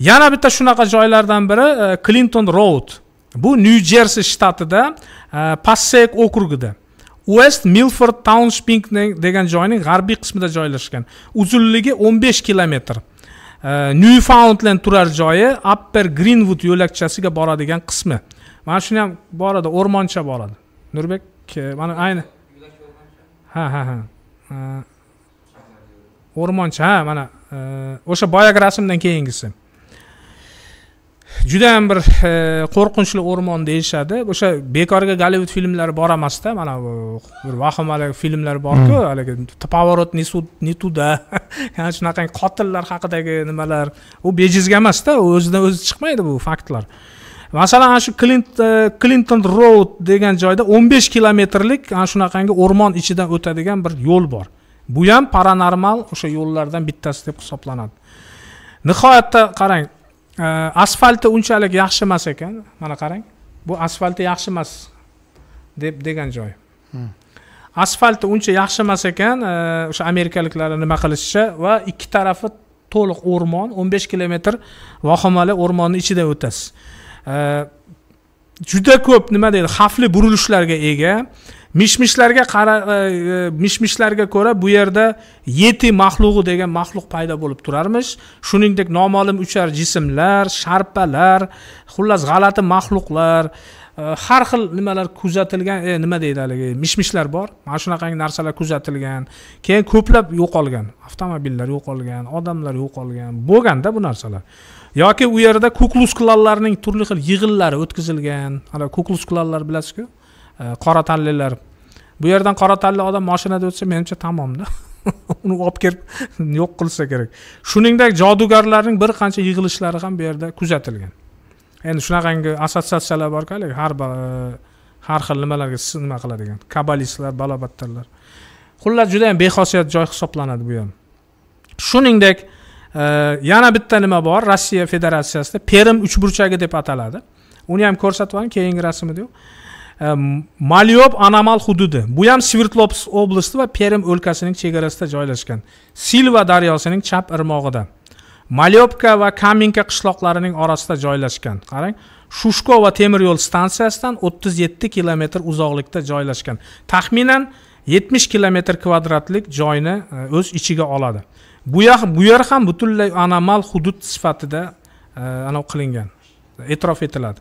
yana bitta shunaqa joylardan biri klinton e, road bu nyu jersi shtatida e, passek okrugida west milford townshping degan joyning g'arbiy qismida joylashgan uzunligi 15 kilometr e, newfoundland turar joyi upper greenwood yo'lakchasiga boradigan qismi mana shuni ham boradi o'rmoncha boradi nurbek mana ayni ha ha ha o'rmoncha ha mana o'sha boyagi rasmdan keyingisi juda ham bir e, qo'rqinchli o'rmon deyishadi o'sha bekorga gollivud filmlari bor emasda mana bu bir vahimali filmlar borku hmm. haligi поворот не туда ana shunaqangi qotillar haqidagi nimalar u bejizga emasda o'zidan o'zi chiqmaydi bu faktlar masalan ana shu klinton e, road degan joyda o'n besh kilometrlik ana shunaqangi o'rmon ichidan o'tadigan bir yo'l bor bu ham paranormal o'sha yo'llardan bittasi deb hisoblanadi nihoyatda qarang asfalti unchalik yaxshi emas ekan mana qarang bu asfalti yaxshi emas deb degan joy asfalti uncha yaxshi emas ekan o'sha amerikaliklar nima qilishicha va ikki tarafi to'liq o'rmon o'n besh kilometr vahimali o'rmonni ichida o'tasiz juda ko'p nima deydi xavfli burilishlarga ega mishmishlarga qara e, e, mishmishlarga ko'ra bu yerda yeti maxluqi degan maxluq paydo bo'lib turarmish shuningdek noma'lum uchar jismlar sharpalar xullas g'alati maxluqlar e, har xil nimalar kuzatilgan e, nima deydi haligi mishmishlar bor mana shunaqangi narsalar kuzatilgan keyin ko'plab yo'qolgan avtomobillar yo'qolgan odamlar yo'qolgan bo'lganda bu narsalar yoki u yerda kuklus klanlarning turli xil yig'inlari o'tkazilgan ana kuklus klanlar bilasizku Э, qora tanlilar bu yerdan qora tanli odam mashinada o'tsa menimcha tamomda uni olib kelib yo'q qilsa kerak shuningdek jodugarlarning bir qancha yig'ilishlari ham bu yerda kuzatilgan endi shunaqangi assotsiatsiyalar borku haligi har e, har xil nimalarga nima qiladigan kabalistlar balobattarlar xullas juda yam bexosiyat joy hisoblanadi bu ham shuningdek e, yana bitta nima bor rossiya federatsiyasida perim uchburchagi deb ataladi uni ham ko'rsatib oling keyingi rasmida yo'q malyob anamal hududi bu ham sverdlovsk oblasti va perm o'lkasining chegarasida joylashgan silva daryosining chap irmog'ida malyobka va kaminka qishloqlarining orasida joylashgan qarang shushko va temir yo'l stansiyasidan o'ttiz yetti kilometr uzoqlikda joylashgan taxminan yetmish kilometr kvadratlik joyni o'z ichiga oladi bu bu yer ham butunlay anomal hudud sifatida anavi qilingan e'tirof etiladi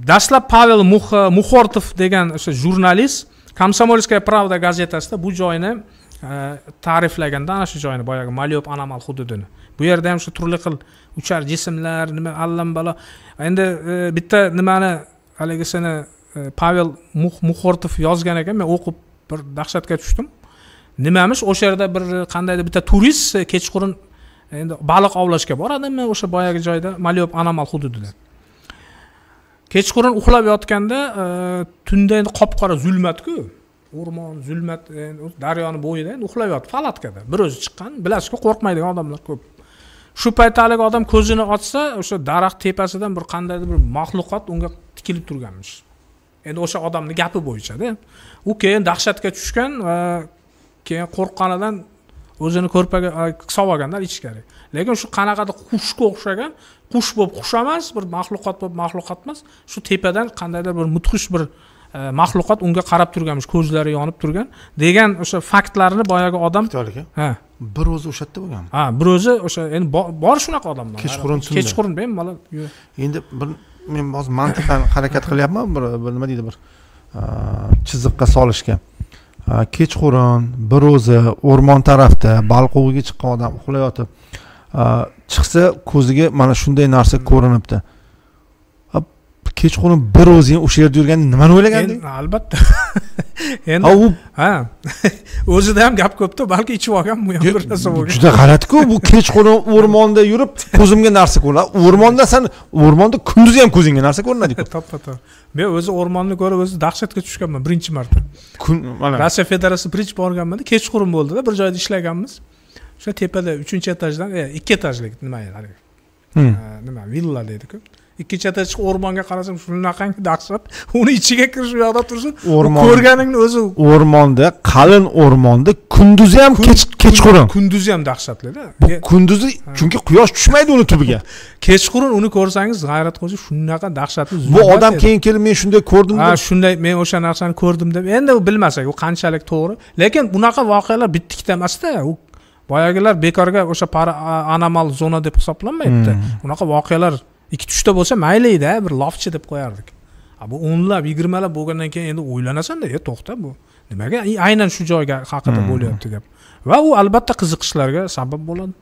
dastlab pavel muxortov degan o'sha jurnalist komsomolskaya pravda gazetasida bu joyni ta'riflaganda ana shu joyni boyagi malyop anamal hududini bu yerda ham shu turli xil uchar jismlar nima allambalo endi bitta nimani haligisini pavel muxortov yozgan ekan men o'qib bir dahshatga tushdim nimamish o'sha yerda bir qandaydir bitta turist kechqurun endi baliq ovlashga boradimi o'sha boyagi joyda malyop anamal hududida kechqurun uxlab yotganda e, tunda endi qop qora zulmatku o'rmon zulmat e, daryoni bo'yida endi uxlab yotib palatkada bir o'zi chiqqan bilasizku qo'rqmaydigan odamlar ko'p shu paytda haligi odam ko'zini ochsa o'sha daraxt tepasidan bir qandaydir bir maxluqot unga tikilib turganmish endi o'sha odamni gapi bo'yichada u keyin dahshatga tushgan va keyin qo'rqqanidan o'zini ko'rpaga solib olganlar ichkari lekin shu qanaqadir qushga o'xshagan qush bo'lib qush emas bir maxluqot bo'lib maxluqot emas shu tepadan qandaydir bir mudhish bir e, maxluqot unga qarab turganmish ko'zlari yonib turgan degan o'sha faktlarni boyagi odam xitoylik ha bir o'zi o'sha yerda bo'lgan ha bir o'zi o'sha endi bor shunaqa odamlar kechqurun tunda kechqurun bemalol endi bir men hozir mantiqan harakat qilyapman bir nima deydi bir e, chiziqqa solishga e, kechqurun bir o'zi o'rmon tarafda balqoviga chiqqan odam uxlayotib chiqsa ko'ziga mana shunday narsa hmm. ko'rinibdi kechqurun bir o'zing o'sha yerda yurganda nimani o'ylagan albatta endi u ha o'zida ham gap ko'pda balki ichib olgan bu ham bir narsa bo'lgan juda g'alatiku bu kechqurun o'rmonda yurib ko'zimga narsa ko'rinadi o'rmonda san o'rmonda kunduzi ham ko'zingga narsa ko'rinadiku to'ppa men o'zi o'rmonni ko'rib o'zi dahshatga tushganman birinchi marta kun mana rossiya federatsiyasi birinchi borganmanda kechqurun bo'ldida bir joyda ishlaganmiz o'sha tepada uchinchi etajdan ikki etajlik nima haligi nima villa deydiku ikkinchi etaj chiqib o'rmonga qarasam shunaqangi dahshat uni ichiga kirish u yoqda tursin o'rmon ko'rganingni o'zi o'rmonda qalin o'rmonda kunduzi ham kechqurun kunduzi ham dahshatlida kunduzi chunki quyosh tushmaydi uni tubiga kechqurun uni ko'rsangiz g'ayrat qo'ysa shunaqa dahshatli bu odam keyin kelib men shunday ko'rdim ha shunday men o'sha narsani ko'rdim deb endi u bilmasak u qanchalik to'g'ri lekin bunaqa voqealar bitta ikkita emasda u boyagilar bekorga o'sha anomal zona deb hisoblanmayapti hmm. unaqa voqealar ikki uchta bo'lsa mayli edi bir lofchi deb qo'yardik bu o'nlab yigirmalab bo'lgandan keyin endi o'ylanasanda e to'xta bu nimaga aynan shu joyga haqida hmm. bo'lyapti gap va u albatta qiziqishlarga sabab bo'ladi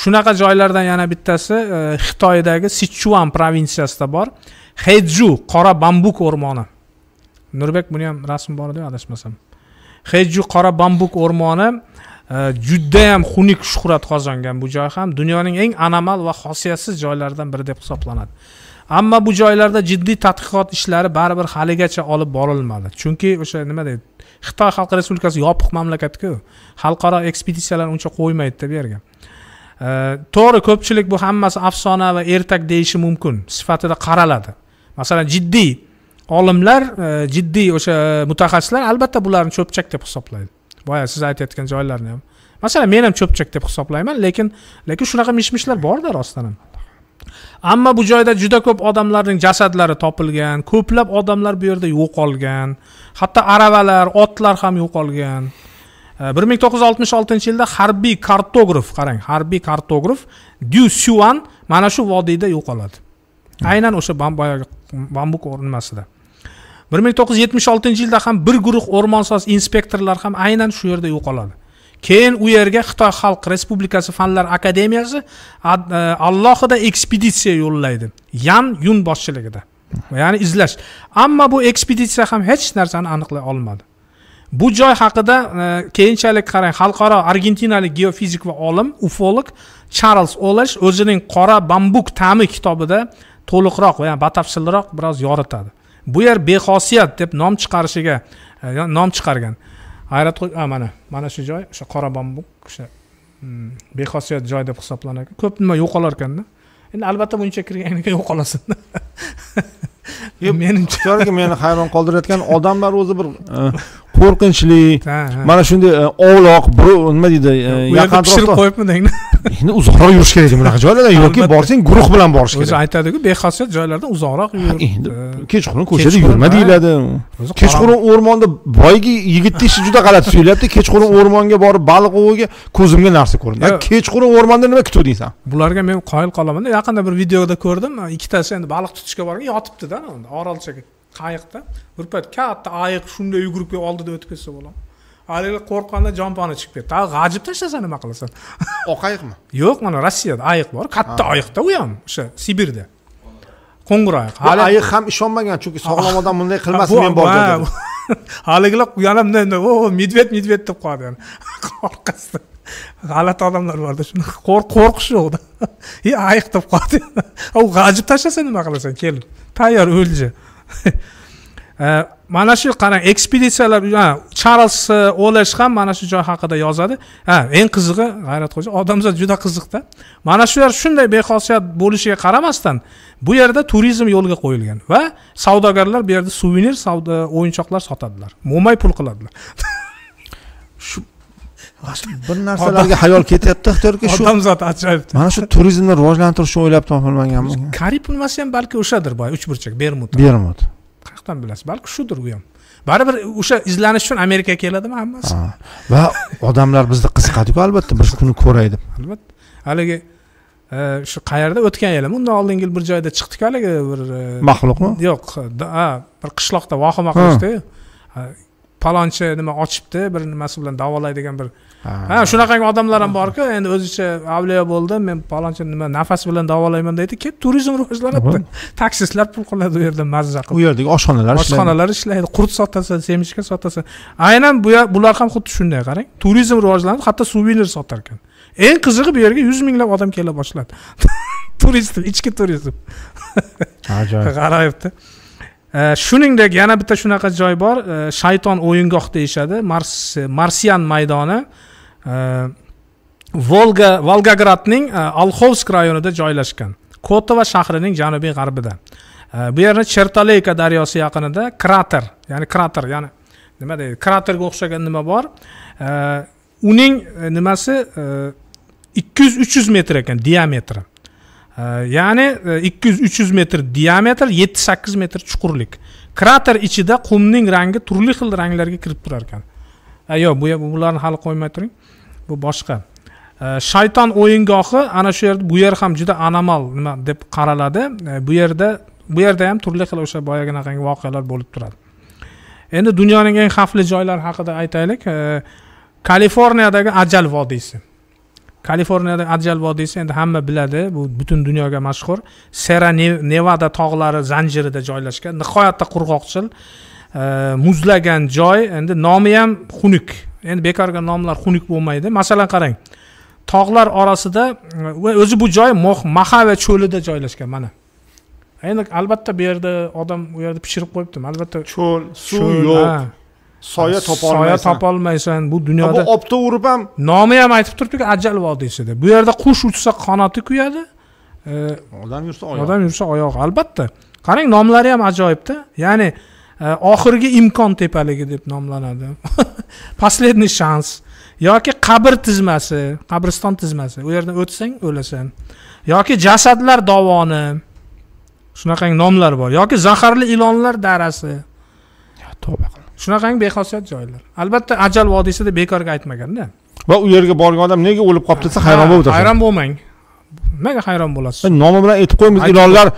shunaqa joylardan yana bittasi e, xitoydagi sichuan provinsiyasida bor heju qora bambuk o'rmoni nurbek buni ham rasmi bor edi adashmasam heju qora bambuk o'rmoni Э, judayam xunuk shuhrat qozongan bu joy ham dunyoning eng anomal va xosiyatsiz joylaridan biri deb hisoblanadi ammo bu joylarda jiddiy tadqiqot ishlari baribir haligacha olib borilmadi chunki o'sha nima deydi xitoy xalq respublikasi yopiq mamlakatku xalqaro ekspeditsiyalar uncha qo'ymaydi bu yerga э, to'g'ri ko'pchilik bu hammasi afsona va ertak deyishi mumkin sifatida qaraladi masalan jiddiy olimlar э, jiddiy o'sha mutaxassislar albatta bularni cho'pchak deb hisoblaydi boya siz aytayotgan joylarni ham masalan men ham cho'pchak deb hisoblayman lekin lekin shunaqa mish mishlar borda rostdan ham ammo bu joyda juda ko'p odamlarning jasadlari topilgan ko'plab odamlar bu yerda yo'qolgan hatto aravalar otlar ham yo'qolgan bir ming to'qqiz yuz oltmish oltinchi yilda harbiy kartograf qarang harbiy kartograf dyu syuan mana shu vodiyda yo'qoladi hmm. aynan o'sha boyagi bambuk nimasida bir ming to'qqiz yuz yetmish oltinchi yilda ham bir guruh o'rmonsoz inspektorlar ham aynan shu yerda yo'qoladi keyin u yerga xitoy xalq respublikasi fanlar akademiyasi alohida e, ekspeditsiya yo'llaydi yan yun boshchiligida ya'ni izlash ammo bu ekspeditsiya ham hech narsani aniqlay olmadi bu joy haqida e, keyinchalik qarang xalqaro argentinalik geofizik va olim ufolog charlz olash o'zining qora bambuk ta'mi kitobida to'liqroq ya'ni batafsilroq biroz yoritadi bu yer bexosiyat deb nom chiqarishiga e, nom chiqargan hayrat a mana mana shu joy o'sha qora bambuk o'sha hmm, bexosiyat joy deb hisoblanar ekan ko'p nima yo'qolar ekanda endi albatta buncha kirganingga yo'qolasin yo'q menimcha meni hayron qoldirayotgan odamlar o'zi bir ah. qo'rqinchli mana shunday e, ovloq birov nima deydi e, yaqin pishirib qo'yibmi endi uzoqroq yurish kerak bunaqa joylardan yoki borsang guruh bilan borish kerak o'zi aytadiku bexosiyat joylardan uzoqroq yur endi e, kechqurun ko'chada yurma deyiladi kechqurun o'rmonda boyagi yigitni ishi juda g'alati tuyulyapti kechqurun o'rmonga borib baliq oviga ko'zimga narsa ko'rindi kechqurun o'rmonda nima kutuvding san bularga men qoyil qolaman yaqinda bir videoda ko'rdim ikkitasi endi baliq tutishga borgan yotibdida orolchaga qayiqda bir payt katta ayiq shunday yugurib kelib oldida o'tib ketsa bolam haligi qo'rqqanda jon chiqib ketdi a g'ajib tashlasa nima qilasan oq ayiqmi yo'q mana rossiyada ayiq bor katta ayiqda u ham o'sha sibirda qo'ng'ir ayiq hali ayiq ham ishonmagan chunki sog'lom odam bunday qilmasin men bordim dedi haligilar yana bunday o o'h, medved medved deb qoladi yani orqasida g'alati odamlar borda shunaqa qo'rqish yo'qda ayiq deb qoldi u g'ajib tashlasa nima qilasan kelib tayyor o'lji Э, mana shu qarang ekspeditsiyalar charlz e, olesh ham mana shu joy haqida yozadi ha eng qizig'i g'ayratxo'ja odamzod juda qiziqda mana shular shunday bexosiyat bo'lishiga qaramasdan bu yerda turizm yo'lga qo'yilgan va savdogarlar bu yerda suvenir savdo o'yinchoqlar sotadilar mo'may pul qiladilar bir narsalarga hayol ketyapti axtorki shu odamzod ajoyib mana shu turizmni rivojlantirishni o'ylab topilmagan karib pulmasi ham balki o'shadir boy uchburchak bermud bermud qayerdan bilasiz balki shudir u ham baribir o'sha izlanish uchun amerikaga keladimi hammasi va odamlar bizni qiziqadiku albatta bir kuni ko'ray deb albatta haligi e, shu qayerda o'tgan yili undan oldingi yil bir joyda chiqdiku haligi bir e, maxluqmi yo'q bir qishloqda vahima qilishdiyu palonchi nima ochibdi bir nimasi bilan davolaydigan bir Ah. ha shunaqangi odamlar ham borku endi o'zicha avliyo bo'ldi men palonchi nima nafas bilan davolayman deydi keyin turizm rivojlanadi taksistlar pul qiladi u yerda mazza qilib u yerdagi oshxonalar oshxonalar ishlaydi qurt sotasan semechka sotasan aynan bular ham xuddi shunday qarang turizm rivojlanib hatto suvenir sotar ekan eng qizig'i bu yerga yuz minglab odam kela boshladi turizm ichki turizm ajoyib g'aroyibda e, shuningdek yana bitta shunaqa joy bor e, shayton o'yingoh deyishadi mars marsian maydoni volga volgogradning alxovsk rayonida joylashgan kotova shahrining janubiy g'arbida bu yerni chertoleyka daryosi yaqinida krater ya'ni krater ya'ni nima deydi kraterga o'xshagan nima bor uning nimasi ikki yuz uch yuz metr ekan diametri ya'ni ikki yuz uch yuz metr diametr yetti sakkiz metr chuqurlik krater ichida qumning rangi turli xil ranglarga kirib turar ekan yo'q bu bularni hali qo'ymay turing bu boshqa e, shayton o'yingohi ana shu yerda bu yer ham juda anomal nima deb qaraladi e, bu yerda bu yerda ham turli xil o'sha boyagi anaqangi voqealar bo'lib turadi endi dunyoning eng xavfli joylari haqida aytaylik e, kaliforniyadagi ajal vodiysi kaliforniyadagi ajal vodiysi endi hamma biladi bu butun dunyoga mashhur sera nevada tog'lari zanjirida joylashgan nihoyatda qurg'oqchil muzlagan joy endi nomi ham xunuk endi bekorga nomlar xunuk bo'lmaydi masalan qarang tog'lar orasida e, o'zi bu joy mahava cho'lida joylashgan mana endi albatta bu yerda odam u yerda pishirib qo'yibdi albatta cho'l suv yo'q soya topolmaysan soya topolmaysan bu dunyoda bu obda urib ham nomi ham aytib turibdiku ajal vodiysida bu yerda qush uchsa qanoti kuyadi e, odam yursa oyoq odam yursa oyoq albatta qarang nomlari ham ajoyibda ya'ni Э, oxirgi imkon tepaligi deb nomlanadi последний shans yoki qabr tizmasi qabriston tizmasi u yerdan o'tsang o'lasan yoki jasadlar dovoni shunaqangi nomlar bor yoki zaharli ilonlar darasi tavba qil shunaqangi bexosiyat joylar albatta ajal vodiysida bekorga aytmaganda va u yerga borgan odam nega o'lib qolibdi desa hayron bo'lib hayron bo'lmang nimaga hayron bo'lasiz nomi bilan aytib qo'ymiz ilonlar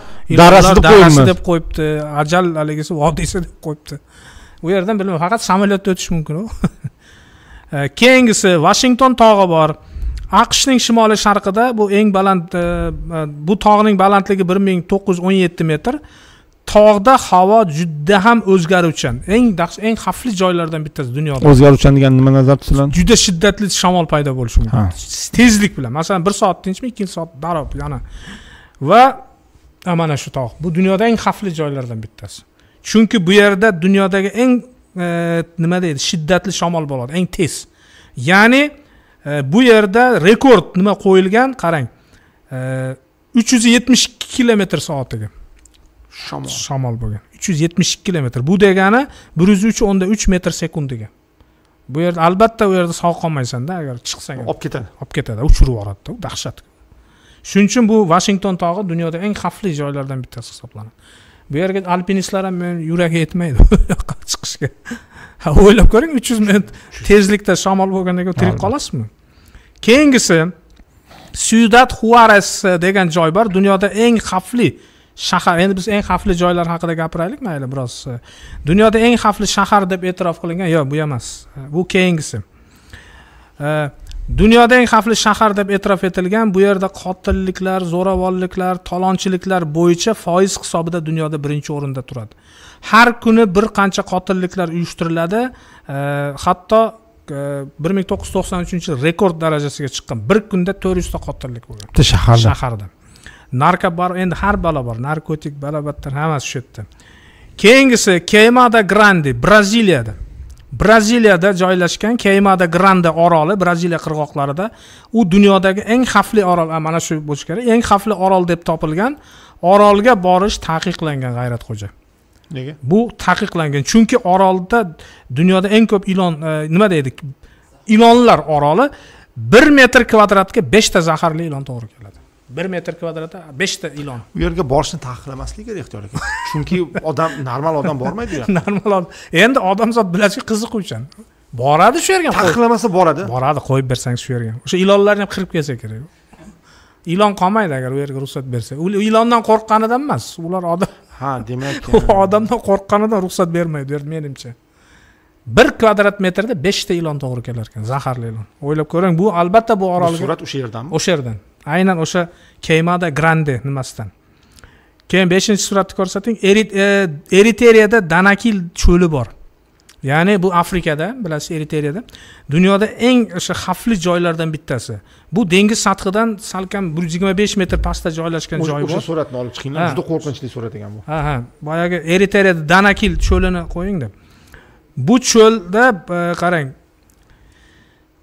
darasi deb qo'yibmiz deb qo'yibdi ajal haligisi vodiysi deb qo'yibdi u yerdan bilmayman faqat samolyotda o'tish mumkin u keyingisi vashington tog'i bor aqshning shimoli sharqida bu eng baland e, bu tog'ning balandligi bir ming to'qqiz yuz o'n yetti metr tog'da havo juda ham o'zgaruvchan eng eng xavfli joylardan bittasi dunyoda o'zgaruvchan degani nima nazarda tutiladi juda shiddatli shamol paydo bo'lishi mumkin tezlik bilan masalan bir soat tinchmi ikkinchi soat darrov yana va mana shu tog' bu dunyoda eng xavfli joylardan bittasi chunki bu yerda dunyodagi eng e, nima deydi shiddatli shamol bo'ladi eng tez ya'ni e, bu yerda rekord nima qo'yilgan qarang e, uch yuz yetmish kilometr soatiga shamol shamol bo'lgan uch yuz yetmish ikki kilometr bu degani bir yuz uch o'nda uch metr sekund degan bu yerda albatta u yerda sog' qolmaysanda agar chiqsang olib ketadi olib ketadi uchirib yuboradida dahshat shuning uchun bu vashington tog'i dunyoda eng xavfli joylardan bittasi hisoblanadi bu yerga alpinistlar ham meni yuragi yetmaydi bu yoqqa chiqishga o'ylab ko'ring uch yuz metr tezlikda shamol bo'lgandan keyin tirik qolasizmi keyingisi syudat huares degan joy bor dunyoda eng xavfli shahar endi biz eng xavfli joylar haqida gapiraylik mayli biroz e, dunyoda eng xavfli shahar deb e'tirof qilingan yo'q bu emas e, bu keyingisi e, dunyoda eng xavfli shahar deb e'tirof etilgan bu yerda qotilliklar zo'ravonliklar talonchiliklar bo'yicha foiz hisobida dunyoda birinchi o'rinda turadi har kuni bir qancha qotilliklar uyushtiriladi hatto bir ming to'qqiz yuz to'qson uchinchi rekord darajasiga chiqqan bir kunda to'rt yuzta qotillik bo'lgan bitta shaharda shaharda narko bor endi har balo bor narkotik battar hammasi shu yerda keyingisi keymada grandi braziliyada braziliyada joylashgan keymada grande oroli braziliya qirg'oqlarida u dunyodagi eng xavfli orol mana shu bo'lishi kerak eng xavfli orol deb topilgan orolga borish taqiqlangan g'ayratxo'ja nega bu taqiqlangan chunki orolda dunyoda eng ko'p ilon e, nima deydi ilonlar oroli bir metr kvadratga beshta zaharli ilon to'g'ri keladi bir metr kvadratda beshta ilon u yerga borishni taqiqlamaslik kerak ehtiyor aka chunki odam normal odam bormaydi u normal odam endi odamzod bilasizki qiziquvchan boradi shu yerga taqiqlamasa boradi boradi qo'yib bersangiz shu yerga o'sha ilonlarni ham qirib kelsa kerak ilon qolmaydi agar u yerga ruxsat bersa u ilondan qo'rqqanidan emas ular odam ha demak odamdan qo'rqqanidan ruxsat bermaydi menimcha bir kvadrat metrda beshta ilon to'g'ri kelar ekan zaharli ilon o'ylab ko'ring bu albatta bu orolga surat o'sha yerdanmi o'sha yerdan aynan o'sha keymada grande nimasidan keyin beshinchi suratni ko'rsating e, eritreyada danakil cho'li bor ya'ni bu afrikada bilasiz eriteriyada dunyoda eng o'sha xavfli joylardan bittasi bu dengiz sathidan salkam bir yuz yigirma besh metr pastda joylashgan joy bor o'sha suratni olib chiqinglar juda qo'rqinchli surat ekan bu ha ha boyagi eriteriyada danakil cho'lini qo'yingda bu cho'lda e, qarang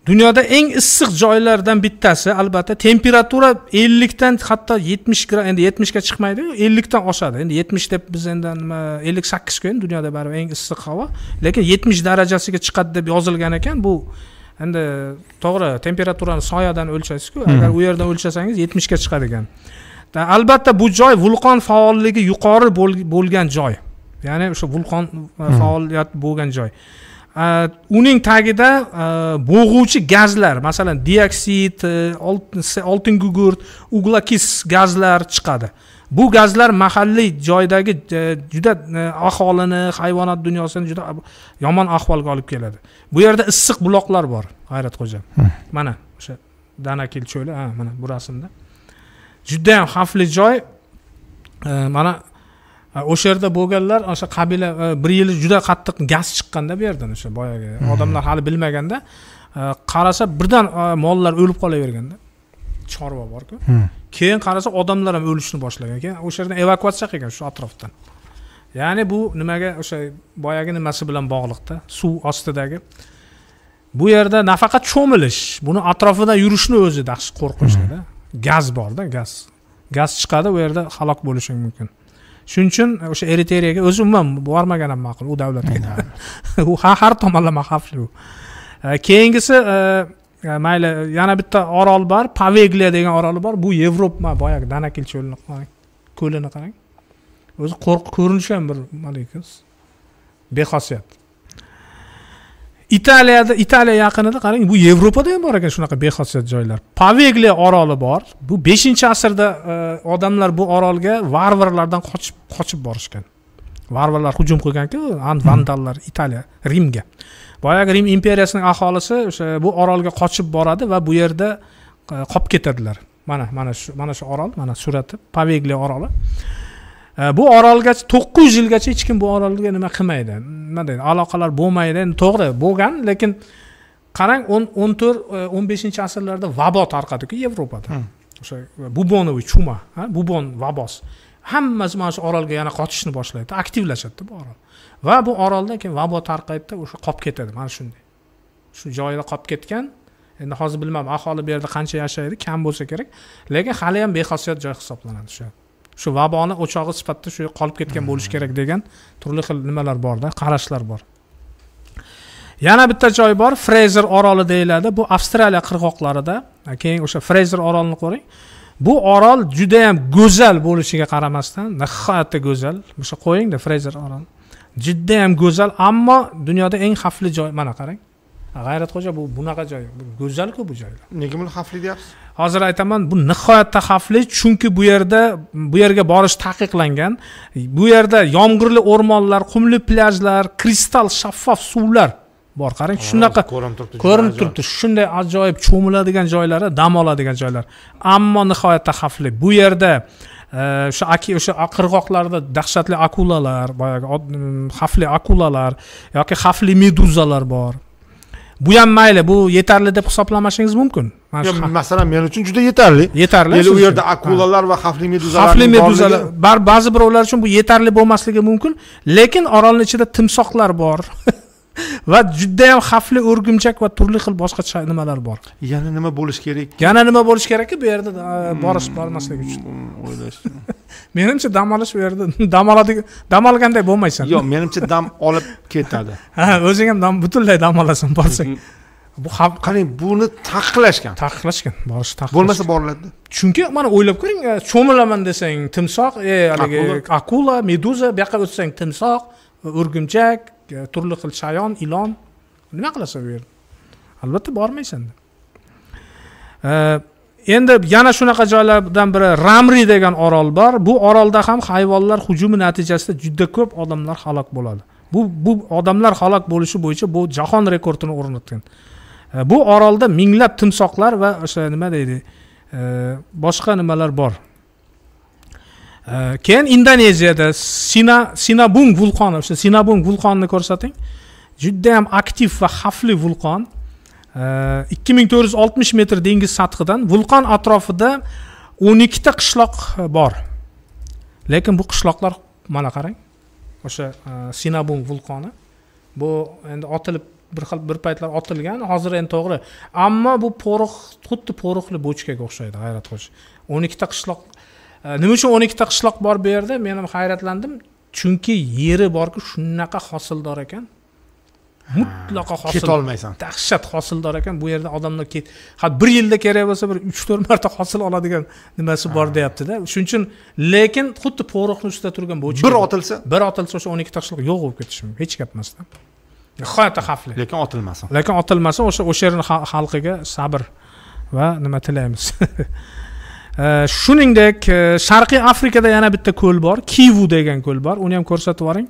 dunyoda eng issiq joylardan bittasi albatta temperatura ellikdan hatto yetmish grad endi yetmishga chiqmaydi ellikdan oshadi endi yetmish deb biz endi nima ellik sakkizku endi dunyoda baribir eng issiq havo lekin yetmish darajasiga chiqadi deb yozilgan ekan bu endi to'g'ri temperaturani soyadan o'lchaysizku hmm. agar u yerdan o'lchasangiz yetmishga chiqadi ekan albatta bu joy vulqon faolligi yuqori bo'lgan joy ya'ni o'sha vulqon hmm. e, faoliyat bo'lgan joy e, uning tagida e, bo'g'uvchi gazlar masalan dioksid oltin gugurt uglokis gazlar chiqadi bu gazlar mahalliy joydagi juda aholini hayvonot dunyosini juda yomon ahvolga olib keladi bu yerda issiq buloqlar bor g'ayratxo'ja hmm. mana o'sha danakil cho'li mana bu rasmda judayam xavfli joy mana o'sha yerda bo'lganlar o'sha qabila e, bir yili juda qattiq gaz chiqqanda bu yerdan o'sha boyagi hmm. odamlar hali bilmaganda e, qarasa birdan e, mollar o'lib qolaverganda chorva borku hmm. keyin qarasa odamlar ham o'lishni boshlagan keyin o'sha yerdan evakuatsiya qilgan shu atrofdan ya'ni bu nimaga o'sha boyagi nimasi bilan bog'liqda suv ostidagi bu yerda nafaqat cho'milish buni atrofida yurishni o'zi dahshat qo'rqinchlida hmm. gaz borda gaz gaz chiqadi u yerda halok bo'lishing mumkin shuning uchun o'sha eriteriyaga o'zi umuman bormagan ham ma'qul u davlatga u har tomonlama xavfli u e, keyingisi e, e, mayli yana bitta orol bor paveglia degan orol bor bu yevropa boyagi danakil cho'lini qarang ko'lini qarang o'zi qo'rq ko'rinishi ham bir haligi bexosiyat italiyada italiya yaqinida qarang bu yevropada ham bor ekan shunaqa bexosiyat joylar pavegli oroli bor bu beshinchi asrda e, odamlar bu orolga varvarlardan qochib qochib borishgan varvarlar hujum qilganku vandallar italiya rimga boyagi rim imperiyasining aholisi o'sha bu orolga qochib boradi va bu yerda e, qolib ketadilar mana mana shu mana shu orol mana surati pavegli oroli bu orolgacha to'qqiz yuz yilgacha hech kim bu orolga nima qilmaydi nima deydi aloqalar bo'lmaydi to'g'ri bo'lgan lekin qarang o'n to'rt e, o'n beshinchi asrlarda vabo tarqadiku yevropada hmm. o'sha e, bubonoviy chuma bubon vabosi hammasi mana shu orolga yana qochishni boshlaydi aktivlashadida bu orol va bu orolda keyin vabo tarqaydida o'sha qolib ketadi mana shunday shu joyida qolib ketgan endi hozir bilmadim aholi bu yerda qancha yashaydi kam bo'lsa kerak lekin hali ham bexosiyat joy hisoblanadi o'sha shu vaboni o'chog'i sifatida shu qolib ketgan bo'lishi kerak degan turli xil nimalar borda qarashlar bor yana bitta joy bor frezer oroli deyiladi bu avstraliya qirg'oqlarida keyin o'sha frezer orolini ko'ring bu orol judayam go'zal bo'lishiga qaramasdan nihoyatda go'zal o'sha qo'yingda frezer oroli judayam go'zal ammo dunyoda eng xavfli joy mana qarang g'ayratxo'ja bu bunaqa joy go'zalku bu joylar nega buni xavfli deyapsiz hozir aytaman bu nihoyatda xavfli chunki bu yerda bu yerga borish taqiqlangan bu yerda yomg'irli o'rmonlar qumli plyajlar kristal shaffof suvlar bor qarang shunaqa ko'rinib turibdi ko'rinib turibdi shunday ajoyib cho'miladigan joylari dam oladigan joylar ammo nihoyatda xavfli bu yerda o'sha aki o'sha qirg'oqlarda dahshatli akulalar boyagi xavfli akulalar yoki xavfli meduzalar bor bu ham mayli bu yetarli deb hisoblamashingiz mumkin masalan men uchun juda yetarli yetarli u yerda akulalar va xavfli meduzalar xavfli meduzalar ba'zi birovlar uchun bu yetarli bo'lmasligi mumkin lekin orolni ichida timsohlar bor va judayam xavfli o'rgimchak va turli xil boshqa nimalar bor yana nima bo'lishi kerak yana nima bo'lishi kerakki bu yerda hmm. borish bormaslik uchun hmm, hmm, o'ylash menimcha dam olish bu yerda dam oladigan dam olganday bo'lmaysan yo'q menimcha dam olib ketadi ha o'zing ham butunlay dam olasan borsang mm-hmm. bu ham qarang buni taqiqlashgan taqiqlashgan borish taqiq bo'lmasa boriladi chunki mana o'ylab ko'ring e, cho'milaman desang timsoh e haligi akula meduza bu yoqqa o'tsang timsoh o'rgimchak E, turli xil chayon ilon nima qilasan bu yerda albatta bormaysan e, endi yana shunaqa joylardan biri ramri degan orol bor bu orolda ham hayvonlar hujumi natijasida juda ko'p odamlar halok bo'ladi bu bu odamlar halok bo'lishi bo'yicha bu jahon rekordini o'rnatgan e, bu orolda minglab timsoqlar va o'sha nima deydi boshqa nimalar bor Э, keyin indoneziyada sina sinabung vulqoni o'sha sinabung vulqonini ko'rsating judayam aktiv va xavfli vulqon э, ikki ming to'rt yuz oltmish metr dengiz sathidan vulqon atrofida o'n ikkita qishloq э, bor lekin bu qishloqlar mana qarang o'sha e, sinabung vulqoni bu endi otilib bir xil bir paytlar otilgan hozir endi to'g'ri ammo bu porox xuddi poroxli bochkaga o'xshaydi g'ayrat qo'sh o'n ikkita qishloq Э, nima uchun o'n ikkita qishloq bor bu yerda men ham hayratlandim chunki yeri borku shunaqa hosildor ekan mutlaqo hosil ketolmaysan dahshat hosildor ekan bu yerda odamlar ket ha bir yilda kerak bo'lsa bir uch to'rt marta hosil oladigan nimasi bor deyaptida shuning uchun lekin xuddi poroqni ustida turgan bo'chi bir otilsa bir otilsa o'sha o'n ikkita qishloq yo'q bo'lib ketishi mumkin hech gap emasdan nihoyatda xavfli lekin otilmasin lekin otilmasin o'sha o'sha yerni xalqiga sabr va nima tilaymiz shuningdek e, sharqiy afrikada yana bitta ko'l bor kivu degan ko'l bor uni ham ko'rsatib yuboring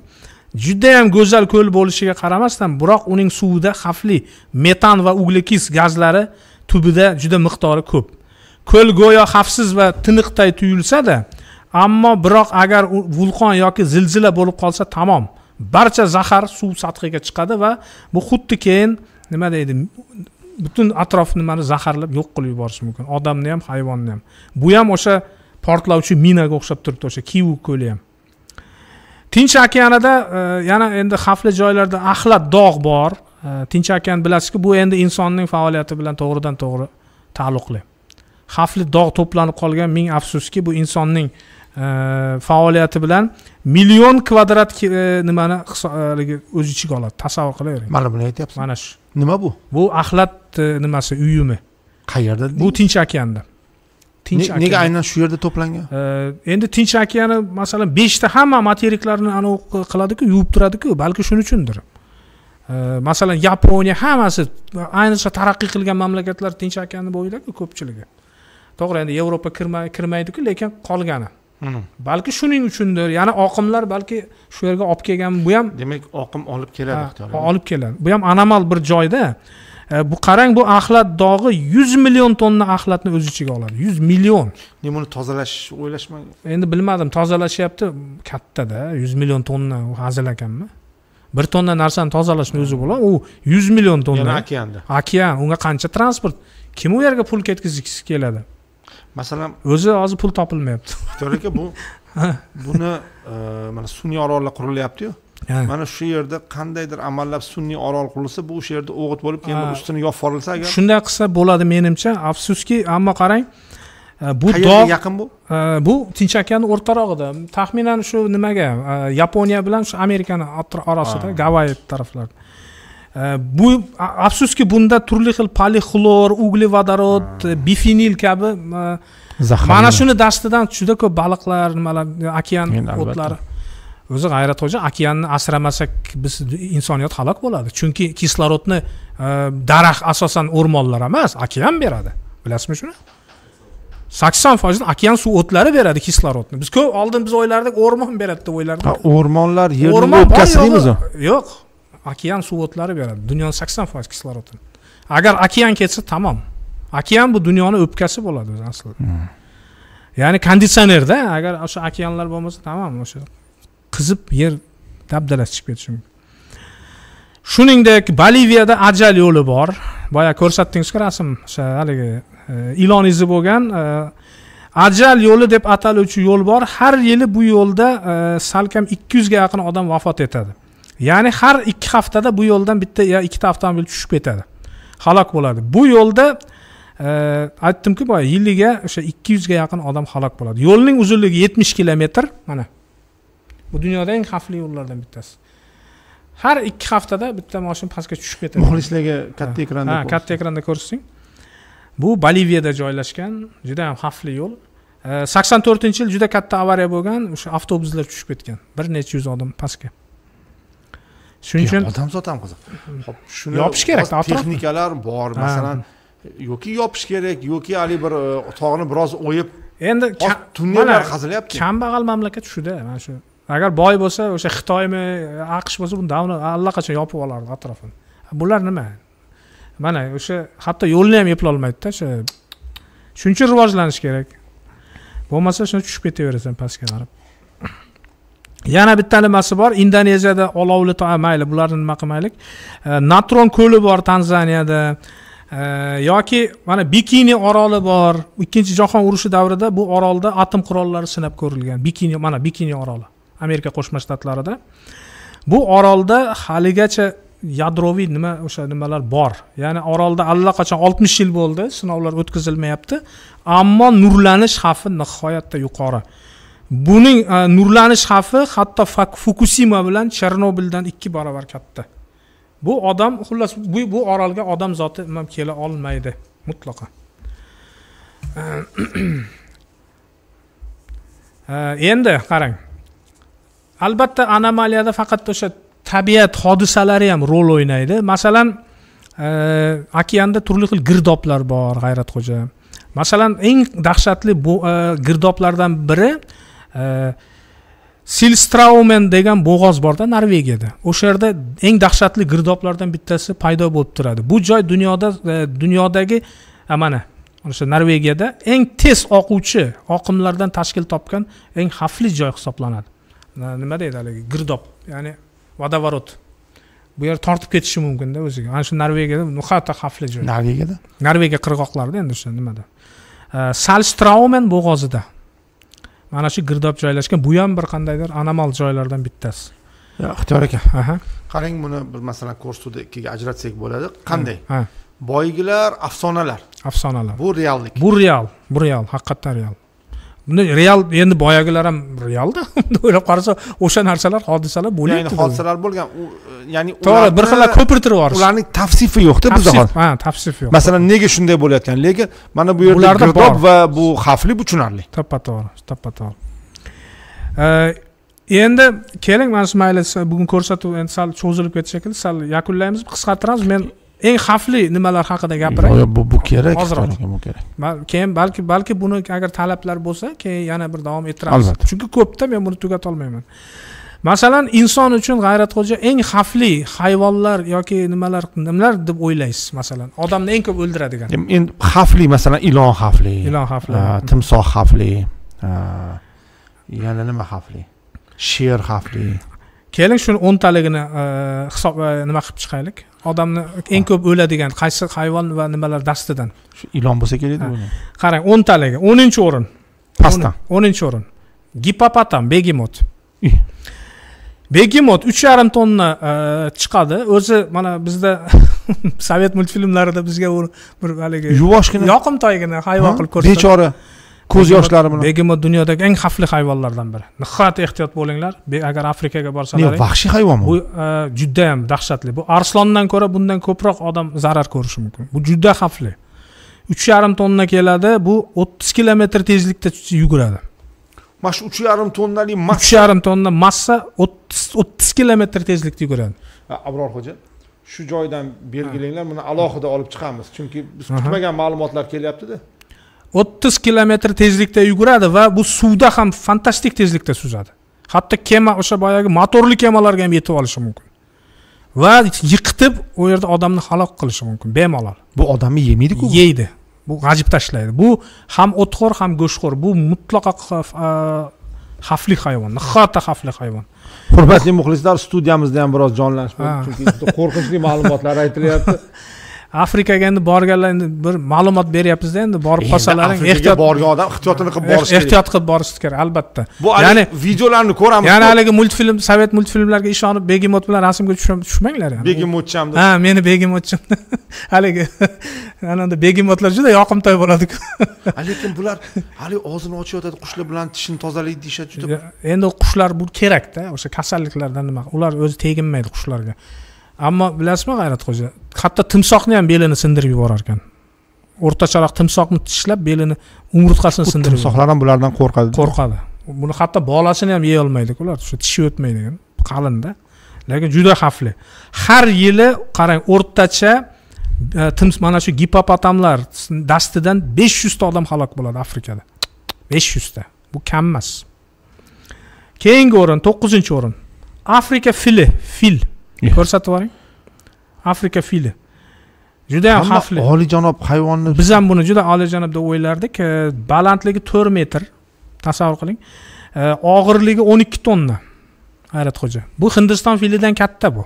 judayam go'zal ko'l bo'lishiga qaramasdan biroq uning suvida xavfli metan va uglekis gazlari tubida juda miqdori ko'p ko'l go'yo xavfsiz va tiniqday tuyulsada ammo biroq agar vulqon yoki zilzila bo'lib qolsa tamom barcha zahar suv sathiga chiqadi va bu xuddi keyin nima deydi butun atrof nimani zaharlab yo'q qilib yuborishi mumkin odamni ham hayvonni ham bu ham o'sha portlovchi minaga o'xshab turibdi o'sha kivu ko'li ham tinch okeanida e, yana endi xavfli joylarda axlat dog' bor e, tinch okean bilasizki bu endi insonning faoliyati bilan to'g'ridan to'g'ri taalluqli xavfli dog' to'planib qolgan ming afsuski bu insonning e, faoliyati bilan million kvadrat e, nimani e, o'z ichiga oladi tasavvur qilavering mana buni aytyapsiz mana shu nima bu bu axlat nimasi uyumi qayerda bu tinch okeanda tinch nega aynan shu yerda to'plangan endi tinch okeani masalan beshta hamma materiklarni anavi qiladiku yuvib turadiku balki shuning uchundir masalan yaponiya hammasi ayniqsa taraqqiy qilgan mamlakatlar tinch okeani bo'yidaku ko'pchiligi to'g'ri endi yevropa kirmaydiku lekin qolgani hmm. balki shuning uchundir yana oqimlar balki shu yerga olib kelgan bu ham demak oqim olib keladi olib keladi bu ham anomal bir joyda bu qarang bu axlat dog'i yuz million tonna axlatni o'z ichiga oladi yuz million ne buni tozalash o'ylashmagan endi bilmadim tozalashyapti kattada yuz million tonna hazil ekanmi bir tonna narsani tozalashni o'zi bo'ladi u yuz million tonna okeanda okean unga qancha transport kim u yerga pul ketkazgisi keladi masalan o'zi hozir pul topilmayapti aka bu buni mana sun'iy orollar qurilyaptiyu mana shu yerda qandaydir amallab sun'iy orol qurilsa bu o'sha yerda o'g'it bo'lib keyin ustini yopib yuborilsa agar shunday qilsa bo'ladi menimcha afsuski ammo qarang e, bu dog' yaqin bu e, bu tinch okeani o'rtarog'ida taxminan shu nimaga e, yaponiya bilan shu amerikani orasida gavayi taraflar bu afsuski bunda turli xil polixlor uglevodorod bifenil kabi mana shuni dastidan juda ko'p baliqlar nimalar okean o'tlari o'zi g'ayrat hoji okeanni asramasak biz insoniyat halok bo'ladi chunki kislorodni e, daraxt asosan o'rmonlar emas okean beradi bilasizmi shuni sakson foiz okean suv o'tlari beradi kislorodni biz ko'p oldin biz o'ylardik o'rmon beradi deb o'ylardik o'rmonlar yerni o'pkasi deymizmi yo'q okean suv o'tlari beradi dunyoni sakson foiz kislorodini agar okean ketsa tamom okean bu dunyoni o'pkasi bo'ladi o'zi aslida hmm. ya'ni konditsionerda agar o'sha okeanlar bo'lmasa tamom o'sha qizib yer dabdalasi chiqib ketishi mumkin shuningdek boliviyada ajal yo'li bor boya ko'rsatdingizku rasm o'sha haligi e, ilon izi bo'lgan e, ajal yo'li deb ataluvchi yo'l bor har yili bu yo'lda e, salkam ikki yuzga yaqin odam vafot etadi ya'ni har ikki haftada bu yo'ldan bitta yo ikkita avtomobil tushib ketadi halok bo'ladi bu yo'lda aytdimku boya yiliga o'sha ikki yuzga yaqin odam halok bo'ladi yo'lning uzunligi yetmish kilometr mana bu dunyoda eng xavfli yo'llardan bittasi har ikki haftada bitta moshina pastga tushib ketadi muxlislarga katta ekranda ha katta ekranda ko'rsating bu boliviyada joylashgan juda ham xavfli yo'l sakson to'rtinchi yil juda katta avariya bo'lgan o'sha avtobuslar tushib ketgan bir necha yuz odam pastga shuning uchun odamzod ham qiziq shuni yopish kerak texnikalar bor masalan yoki yopish kerak yoki haligi bir e, tog'ni biroz o'yib endi tunnellar qazilyapti kambag'al mamlakat shuda mana shu agar boy bo'lsa o'sha xitoymi aqsh bo'lsa buni allaqachon yopib olardi atrofini bular nima mana o'sha hatto yo'lni ham eplolmaydida o'sha shuncha rivojlanish kerak bo'lmasa shunday tushib ketaverasan pastga qarab yana bitta nimasi bor indoneziyada olovli mayli bularni nima qilmaylik natron ko'li bor tanzaniyada yoki mana bikini oroli bor ikkinchi jahon urushi davrida bu orolda atom qurollari sinab ko'rilgan bikini mana bikini oroli amerika qo'shma shtatlarida bu orolda haligacha yadroviy nima o'sha nimalar bor ya'ni orolda allaqachon oltmish yil bo'ldi sinovlar o'tkazilmayapti ammo nurlanish xavfi nihoyatda yuqori buning e, nurlanish xavfi hatto fukusima bilan chernobildan ikki barobar katta bu odam xullas bu, bu orolga odam zoti umuman kela olmaydi mutlaqo e, e, endi qarang albatta anomaliyada faqat o'sha tabiat hodisalari ham rol o'ynaydi masalan e, okeanda turli xil girdoblar bor g'ayratxo'ja masalan eng dahshatli bu e, girdoblardan biri e, silstraumen degan bo'g'oz borda norvegiyada o'sha yerda eng dahshatli girdoblardan bittasi paydo bo'lib turadi bu joy dunyoda dunyodagi mana o'sha norvegiyada eng tez oquvchi oqimlardan tashkil topgan eng xavfli joy hisoblanadi nima deydi haligi girdob ya'ni водоворот bu yer tortib ketishi mumkinda o'ziga ana shu norvegiyada nihoyatda xavfli joy norvegiyada norvegiya qirg'oqlarida endi o'sha nimada salstraumen bo'g'ozida mana shu girdob joylashgan bu ham bir qandaydir anomal joylardan bittasi ixtiyor aka qarang buni bir masalan ko'rsatuvda ikkiga ajratsak bo'ladi qanday boygilar afsonalar afsonalar bu reallik bu real bu real haqiqatdan real bunday real endi boyagilar ham realda o'ylab qarasa o'sha narsalar hodisalar bo'lyapti yani hodisalar bo'lgan ya'ni to'g'ri bir xillar ko'pirtirib yuborish ularning tavsifi yo'qda bizda hozir ha tavsif yo'q masalan nega shunday bo'layotgan lekin mana bu yerda bor va bu xavfli bu tushunarli to'ppa to'g'ri to'ppa to'g'ri endi keling mana shu mayli bugun ko'rsatuv endi sal cho'zilib ketdi shekilli sal yakunlaymiz qisqartiramiz men eng xavfli nimalar haqida gapiray bu kerak hozirroq bu kerak keyin balki balki buni agar talablar bo'lsa keyin yana bir davom ettiramiz albatta chunki ko'pda men buni tugatolmayman masalan inson uchun g'ayratxo'ja eng xavfli hayvonlar yoki nimalar nimalar deb o'ylaysiz masalan odamni eng ko'p o'ldiradigan endi xavfli masalan ilon xavfli ilon xavfli timsoh xavfli yana nima xavfli sher xavfli keling shuni o'ntaligini hisob nima qilib chiqaylik odamni eng ko'p o'ladigan qaysi hayvon va nimalar dastidan shu ilon bo'lsa kerak qarang o'ntaligi o'ninchi o'rin pastdan o'ninchi o'rin gipopotam begimot begimot uch yarim tonna e, chiqadi o'zi mana bizda sovet multfilmlarida bizga bir haligi yuvoshgina yoqimtoygina hayvon qilib ko'rsatadi bechora ko'z yoshlari bilan begemot dunyodagi eng xavfli hayvonlardan biri nihoyat ehtiyot bo'linglar agar afrikaga borsalar e, vahshiy hayvonmi bu e, judayam dahshatli bu arslondan ko'ra bundan ko'proq odam zarar ko'rishi mumkin bu juda xavfli uch yarim tonna keladi bu o'ttiz kilometr tezlikda yuguradi mana shu uch yarim tonnali massa uch yarim tonna massa o'ttiz o'ttiz kilometr tezlikda yuguradi abror xo'ja shu joydan belgilanglar buni alohida olib chiqamiz chunki biz kutmagan ma'lumotlar kelyaptida o'ttiz kilometr tezlikda yuguradi va bu suvda ham fantastik tezlikda suzadi hatto kema o'sha boyagi motorli kemalarga ham yetib olishi mumkin va yiqitib u yerda odamni halok qilishi mumkin bemalol bu odamni yemaydiku yeydi bu g'ajib tashlaydi bu ham o'txo'r ham go'shtxo'r bu mutlaqo xavfli hayvon nihoyatda xavfli hayvon hurmatli muxlislar studiyamizda ham biroz jonlanish chunki qo'rqinchli ma'lumotlar aytilyapti afrikaga endi borganlar endi bir ma'lumot beryapmizda endi borib qolsalaring ehtiyot borgan odam ehtiyotini qilib borish kerak ehtiyot qilib borish kerak albatta bu ya'ni videolarni ko'ramiz ya'ni haligi multfilm sovet multfilmlariga ishonib begimot bilan rasmga tushmanglar yani begimotcham ha meni begimotchim haligi anada begimotlar juda yoqimtoy bo'ladiku lekin bular haligi og'zini ochayotadi qushlar bilan tishini tozalaydi deyishadi juda endi qushlar bu kerakda o'sha kasalliklardan nima ular o'zi teginmaydi qushlarga ammo bilasizmi g'ayratxo'ja hatto timsoqni ham belini sindirib yuborar ekan o'rtacharoq timsoqni tishlab belini umurtqasini sindirib timsohlar ham bulardan qo'rqadi qo'rqadi buni hatto bolasini ham yeyolmaydiku ular shu tishi o'tmaydi qalinda lekin juda xavfli har yili qarang o'rtacha e, mana shu gipopotamlar dastidan besh yuzta odam halok bo'ladi afrikada besh yuzta bu kam emas keyingi o'rin to'qqizinchi o'rin afrika fili fil ko'rsatib yuboring afrika fili juda yam xavfli oliyjanob hayvonni biz ham buni juda oliyjanob deb o'ylardik balandligi to'rt metr tasavvur qiling e, og'irligi o'n ikki tonna hayratxo'ja bu hindiston filidan katta bu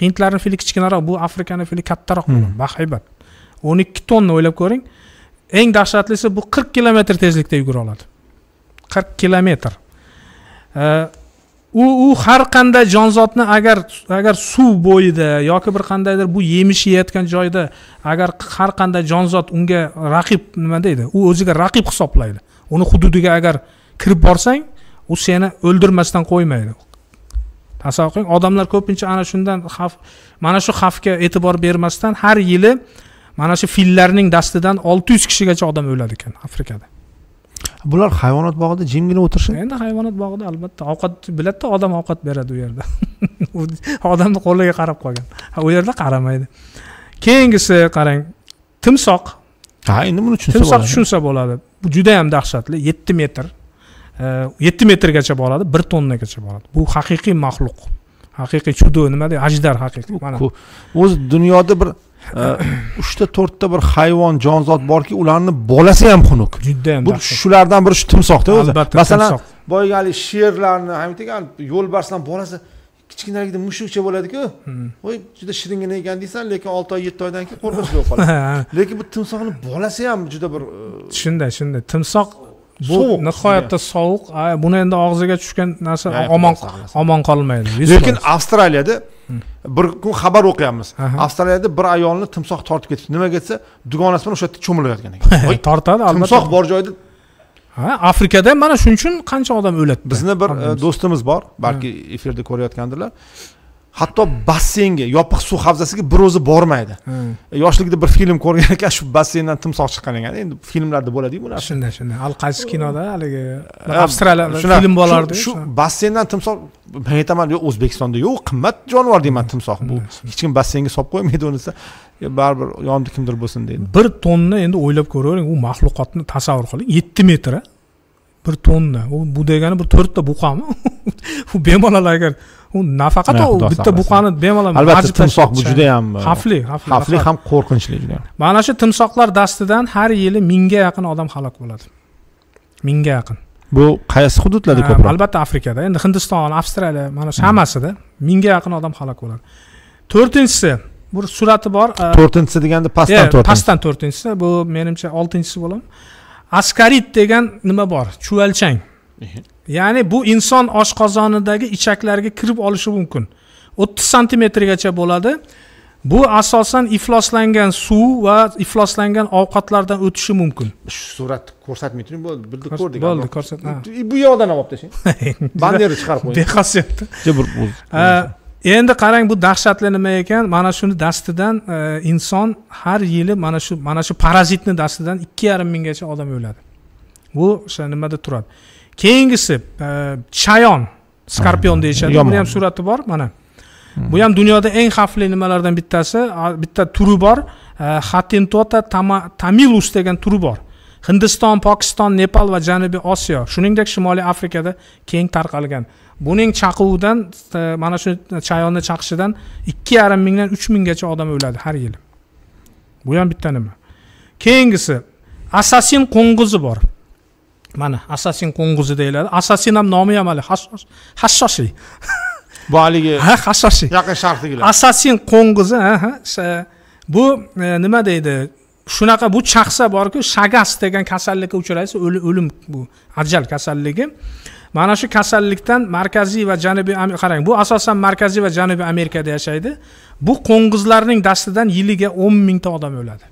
hindlarni fili kichkinaroq bu afrikani fili kattaroq hmm. bahaybat o'n ikki tonna o'ylab ko'ring eng dahshatlisi bu qirq kilometr tezlikda yugura oladi qirq kilometr e, u u har qanday jonzotni agar agar suv bo'yida yoki bir qandaydir bu yemish yeyotgan joyda agar har qanday jonzot unga raqib nima deydi u o'ziga raqib hisoblaydi uni hududiga agar kirib borsang u seni o'ldirmasdan qo'ymaydi tasavvur qiling odamlar ko'pincha ana shundan xavf mana shu xavfga e'tibor bermasdan har yili mana shu fillarning dastidan olti yuz kishigacha odam o'ladi ekan afrikada bular hayvonot bog'ida jimgina o'tirishadi endi hayvonot bog'ida albatta ovqat biladida odam ovqat beradi u yerda odamni qo'liga qarab qolgan u yerda qaramaydi keyingisi qarang timsoq ha endi buni tushunsa timsoq tushunsa bo'ladi bu juda yam dahshatli yetti metr yetti metrgacha boradi bir tonnagacha boradi bu haqiqiy maxluq haqiqiy chudo nima deydi ajdar haqiqiy mana o'zi dunyoda bir Э, uchta to'rtta bir hayvon jonzot borki ularni bolasi ham xunuk judayam bu shulardan biri shu timsohda o'zi masalan boyagi haligi sherlarni hamidga yo'lbarslarni bolasi kichkinaligida mushukcha bo'ladiku hmm. voy juda shiringina ekan deysan lekin olti oy yetti oydan keyin qo'rqinchli bo'lib qoladi lekin bu timsohni bolasi ham juda bir e, shunday shunday timsoh bu nihoyatda sovuq buni endi og'ziga tushgan narsa omon omon qolmaydi lekin avstraliyada bir kun xabar o'qiyapmiz avstraliyada bir ayolni timsoh tortib ketibdi nimaga desa dugonasi bilan o'sha yerda cho'milayotgan ekan tortadi albatta timsoh bor joyda ha afrikada mana shuning uchun qancha odam o'ladi bizni bir e, do'stimiz bor balki efirda ko'rayotgandirlar hatto basseynga yopiq suv havzasiga bir o'zi bormaydi e, yoshligida bir film ko'rgan ekan shu basseyndan timsoh chiqqan ekan endi filmlarda bo'ladiku bu narsa shunday shunday al qaysi kinoda haligi e, avstraliya film bo'lardi shu basseyndan timsoh men aytaman yo'q o'zbekistonda yo'q qimmat jonivor deyman timsoh bu hech kim basseynga solib qo'ymaydi uni desa baribir yonida kimdir bo'lsin deydi bir tonna endi o'ylab ko'ravering u maxluqotni tasavvur qiling yetti metr bir tonna u bu degani bir to'rtta buqami u bemalol agar u nafaqat u bitta buqani bemalol albatta timsoh bu judayam uh, xavfli xavfli ham qo'rqinchli juda ham mana shu timsohlar dastidan har yili mingga yaqin odam halok bo'ladi mingga yaqin bu qaysi hududlarda ko'proq albatta afrikada endi hindiston avstraliya mana shu hammasida mingga yaqin odam halok bo'ladi to'rtinchisi bu surati bor uh, to'rtinchisi deganda pastdan to'rtinchisi pastdan to'rtinchisi bu menimcha oltinchisi bo'ladimi askarit degan nima bor chuvalchang ya'ni bu inson oshqozonidagi ichaklarga kirib olishi mumkin o'ttiz santimetrgacha bo'ladi bu asosan ifloslangan suv va ifloslangan ovqatlardan o'tishi mumkin shu suratni ko'rsatmay turing bo'ldi bildi ko'rdik bo'ldi ko'rsat bu yoqdan olib tashlang bandera chiqarib qo'ying bexosiyatda endi qarang bu dahshatli nima ekan mana shuni dastidan e, inson har yili mana shu mana shu parazitni dastidan ikki yarim minggacha odam o'ladi bu o'sha nimada turadi keyingisi e, chayon skorpion deyishadi buni ham surati bor mana hmm. bu ham dunyoda eng xavfli nimalardan bittasi bitta turi bor e, hatintota tamilus degan turi bor hindiston pokiston nepal va janubiy osiyo shuningdek shimoliy afrikada keng tarqalgan buning chaquvidan e, mana shu chayonni chaqishidan ikki yarim mingdan uch minggacha odam o'ladi har yili bu ham bitta nima keyingisi assasin qo'ng'izi bor mana assassin qo'ng'izi deyiladi assassin ham nomi ham hali hassos hassoslik bu haligi ha hassosli yaqin sharqdagilar assassin qo'ng'izi bu e, nima deydi shunaqa bu chaqsa borku shagas degan kasallikka uchraysiz o'lim bu ajal kasalligi mana shu kasallikdan markaziy va janubiy qarang bu asosan markaziy va janubiy amerikada yashaydi bu qo'ng'izlarning dastidan yiliga o'n mingta odam o'ladi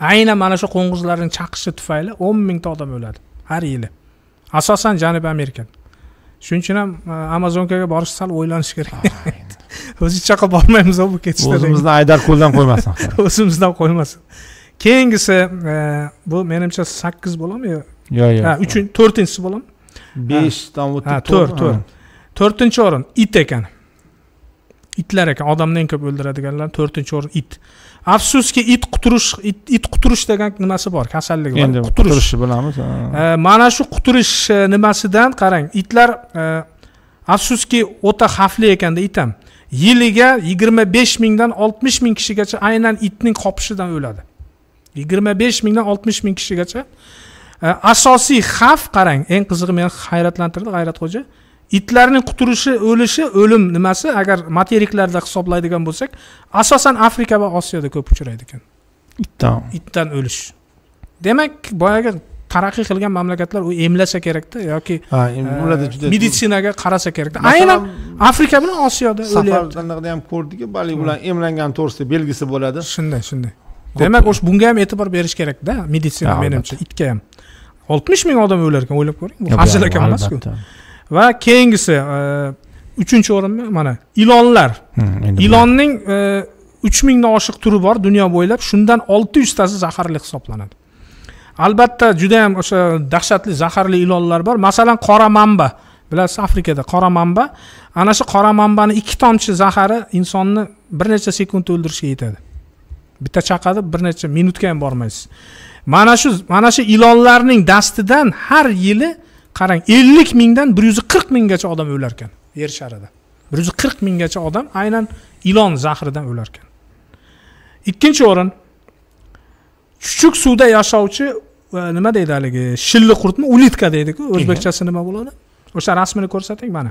aynan mana shu qo'ng'izlarning chaqishi tufayli o'n mingta odam o'ladi har yili asosan janubiy amerikada shuning uchun ham e, amazonkaga borish sal o'ylanish kerak o'zicha qilib bormaymiz bu ketishda o'zimizni aydar ko'ldan qo'ymasin o'zimizdan qo'ymasin keyingisi e, bu menimcha sakkiz bo'ladimi yo yo'q yo'q uchinchi to'rtinchisi bo'ladimi beshdan o'tib to'rt to'rt to'rtinchi o'rin it ekan itlar ekan odamni eng ko'p o'ldiradiganlar to'rtinchi o'rin it afsuski it quturish it quturish degan nimasi bor kasallik bor endi quturishni bilamiz e, mana shu quturish e, nimasidan qarang itlar e, afsuski o'ta xavfli ekanda it ham yiliga yigirma besh mingdan oltmish ming kishigacha aynan itning qopishidan o'ladi yigirma besh mingdan oltmish ming kishigacha asosiy xavf qarang eng qizig'i meni hayratlantirdi g'ayratxo'ja itlarning quturishi o'lishi o'lim nimasi agar materiklarda hisoblaydigan bo'lsak asosan afrika va osiyoda ko'p uchraydi ekan itdan itdan o'lish demak boyagi taraqqiy qilgan mamlakatlar u emlasa kerakda yoki e, ularda juda meditsinaga qarasa kerakda aynan afrika bilan osiyoda o'lyapti ham ko'rdiki balki ular emlangan to'g'risida belgisi bo'ladi shunday shunday demak o'sha bunga ham e'tibor berish kerakda meditsina menimcha itga ham oltmish ming odam o'lar ekan o'ylab ko'ring bu hazil ekan emasku va keyingisi e, uchinchi o'rin mana ilonlar hmm, ilonning e, uch mingdan oshiq turi bor dunyo bo'ylab shundan olti yuztasi zaharli hisoblanadi albatta judayam o'sha dahshatli zaharli ilonlar bor masalan qora mamba bilasiz afrikada qora manba ana shu qora manbani ikki tomchi zahari insonni bir necha sekundda o'ldirishga yetadi bitta chaqadi bir necha minutga ham bormaysiz mana shu mana shu ilonlarning dastidan har yili qarang ellik mingdan bir yuz qirq minggacha odam o'lar ekan yer sharida bir yuz qirq minggacha odam aynan ilon zahridan o'lar ekan ikkinchi o'rin chuchuk suvda yashovchi nima deydi haligi shilli qurtmi ulitka deydiku mhm. o'zbekchasi nima bo'ladi o'sha rasmini ko'rsating mana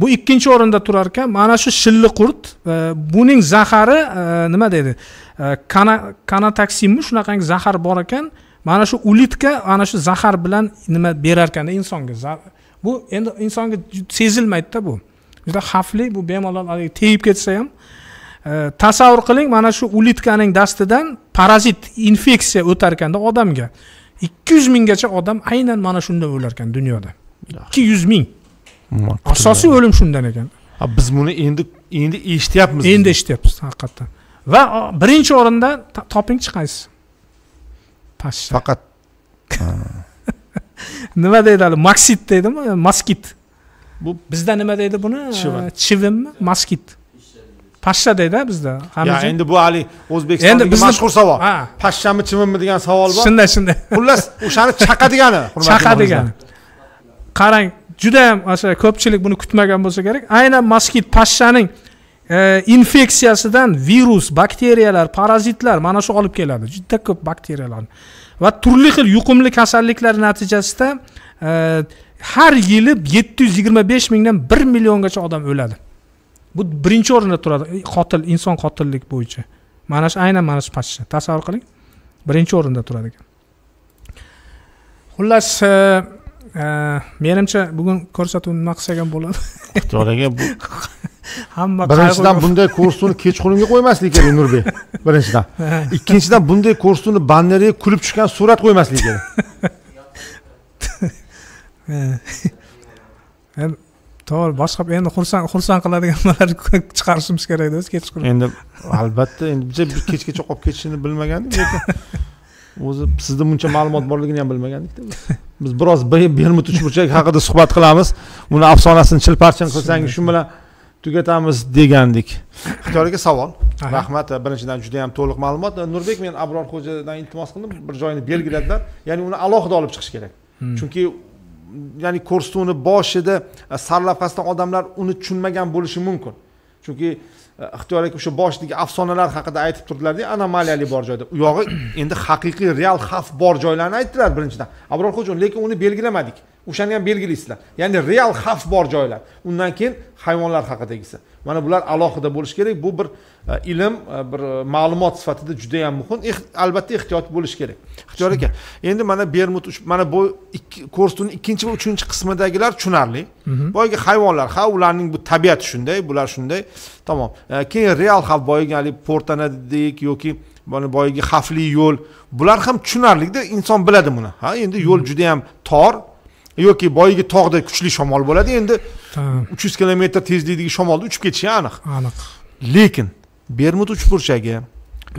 bu ikkinchi o'rinda turar ekan mana shu shilli qurt buning zahari e, nima deydi e, kanataksinmi shunaqangi zahar bor ekan mana shu ulitka mana shu zahar bilan nima berar ekanda insonga bu endi insonga sezilmaydida bu juda xavfli bu bemalol tegib ketsa ham e, tasavvur qiling mana shu ulitkaning dastidan parazit infeksiya o'tar ekanda odamga ikki yuz minggacha odam aynan mana shunda o'lar ekan dunyoda ikki yuz ming asosiy o'lim shundan ekan biz buni endi endi eshityapmiz endi eshityapmiz haqiqatdan va birinchi o'rinda topingchi qaysi pashsha faqat nima hali maksit deydimi maskit bu bizda nima deydi buni chivinmi maskit pashsha deydi bizda endi bu haligi o'zbekistondagi mashhur savol ah. pashshami chivinmi degan savol bor shunday shunday xullas o'shani chaqa degani chaqa degani qarang judayam o'sha ko'pchilik buni kutmagan bo'lsa kerak aynan maskit pashshaning infeksiyasidan virus bakteriyalar parazitlar mana shu olib keladi juda ko'p bakteriyalarni va turli xil yuqumli kasalliklar natijasida e, har yili yetti yuz yigirma besh mingdan bir milliongacha odam o'ladi bu birinchi o'rinda turadi e, qotil inson qotillik bo'yicha mana shu aynan mana shu pashsha tasavvur qiling birinchi o'rinda turadi ekan xullas e, menimcha bugun ko'rsatuv nima qilsak ham bo'ladi xudo bu hamma birinchidan bunday ko'rsatuvni kechqurunga qo'ymaslik kerak nurbek birinchidan ikkinchidan bunday ko'rsatuvni banneriga kulib tushgan surat qo'ymaslik kerak endi to'g'ri boshqa endi xursand xursand qiladigan nimalarni chiqarishimiz kerakda o'zi kechqurun endi albatta endi biza kechgacha qolib ketishini bilmagandik lekin o'zi sizda buncha ma'lumot borligini ham bilmagandikda biz biroz bermut uchburchak haqida suhbat qilamiz uni afsonasini chilparchin qilsangiz shu bilan tugatamiz degandik ixtiyoriga savol rahmat birinchidan juda yam to'liq ma'lumot nurbek men abror xo'jadan iltimos qildim bir joyini belgiladilar ya'ni uni alohida olib chiqish kerak hmm. chunki ya'ni ko'rsatuvni boshida e, sarlavhasidan odamlar uni tushunmagan bo'lishi mumkin chunki e, ixtiyoriy aka o'sha boshidagi afsonalar haqida aytib turdilarda anomaliyali bor joyda u yog'i endi haqiqiy real xavf bor joylarni aytdilar birinchidan abror lekin uni belgilamadik o'shani ham belgilaysizlar ya'ni real xavf bor joylar undan keyin hayvonlar haqidagisi mana bular alohida bo'lishi kerak bu bir e, ilm e, bir e, ma'lumot sifatida juda yam muhim albatta ehtiyot bo'lish kerak ixtiyor aka endi mana bermut mana bu ko'rsatuvni ikkinchi va uchinchi qismidagilar tushunarli mhm. boyagi hayvonlar ha ularning bu tabiati shunday bular shunday tamom keyin real xavf boyagi haligi portana dedik yoki mana boyagi xavfli yo'l bular ham tushunarlida inson biladi buni ha endi yo'l mhm. judayam tor yoki boyagi tog'da kuchli shamol bo'ladi endi uch yuz kilometr tezlikdagi shamolda uchib ketishi aniq aniq lekin bermud uchburchagi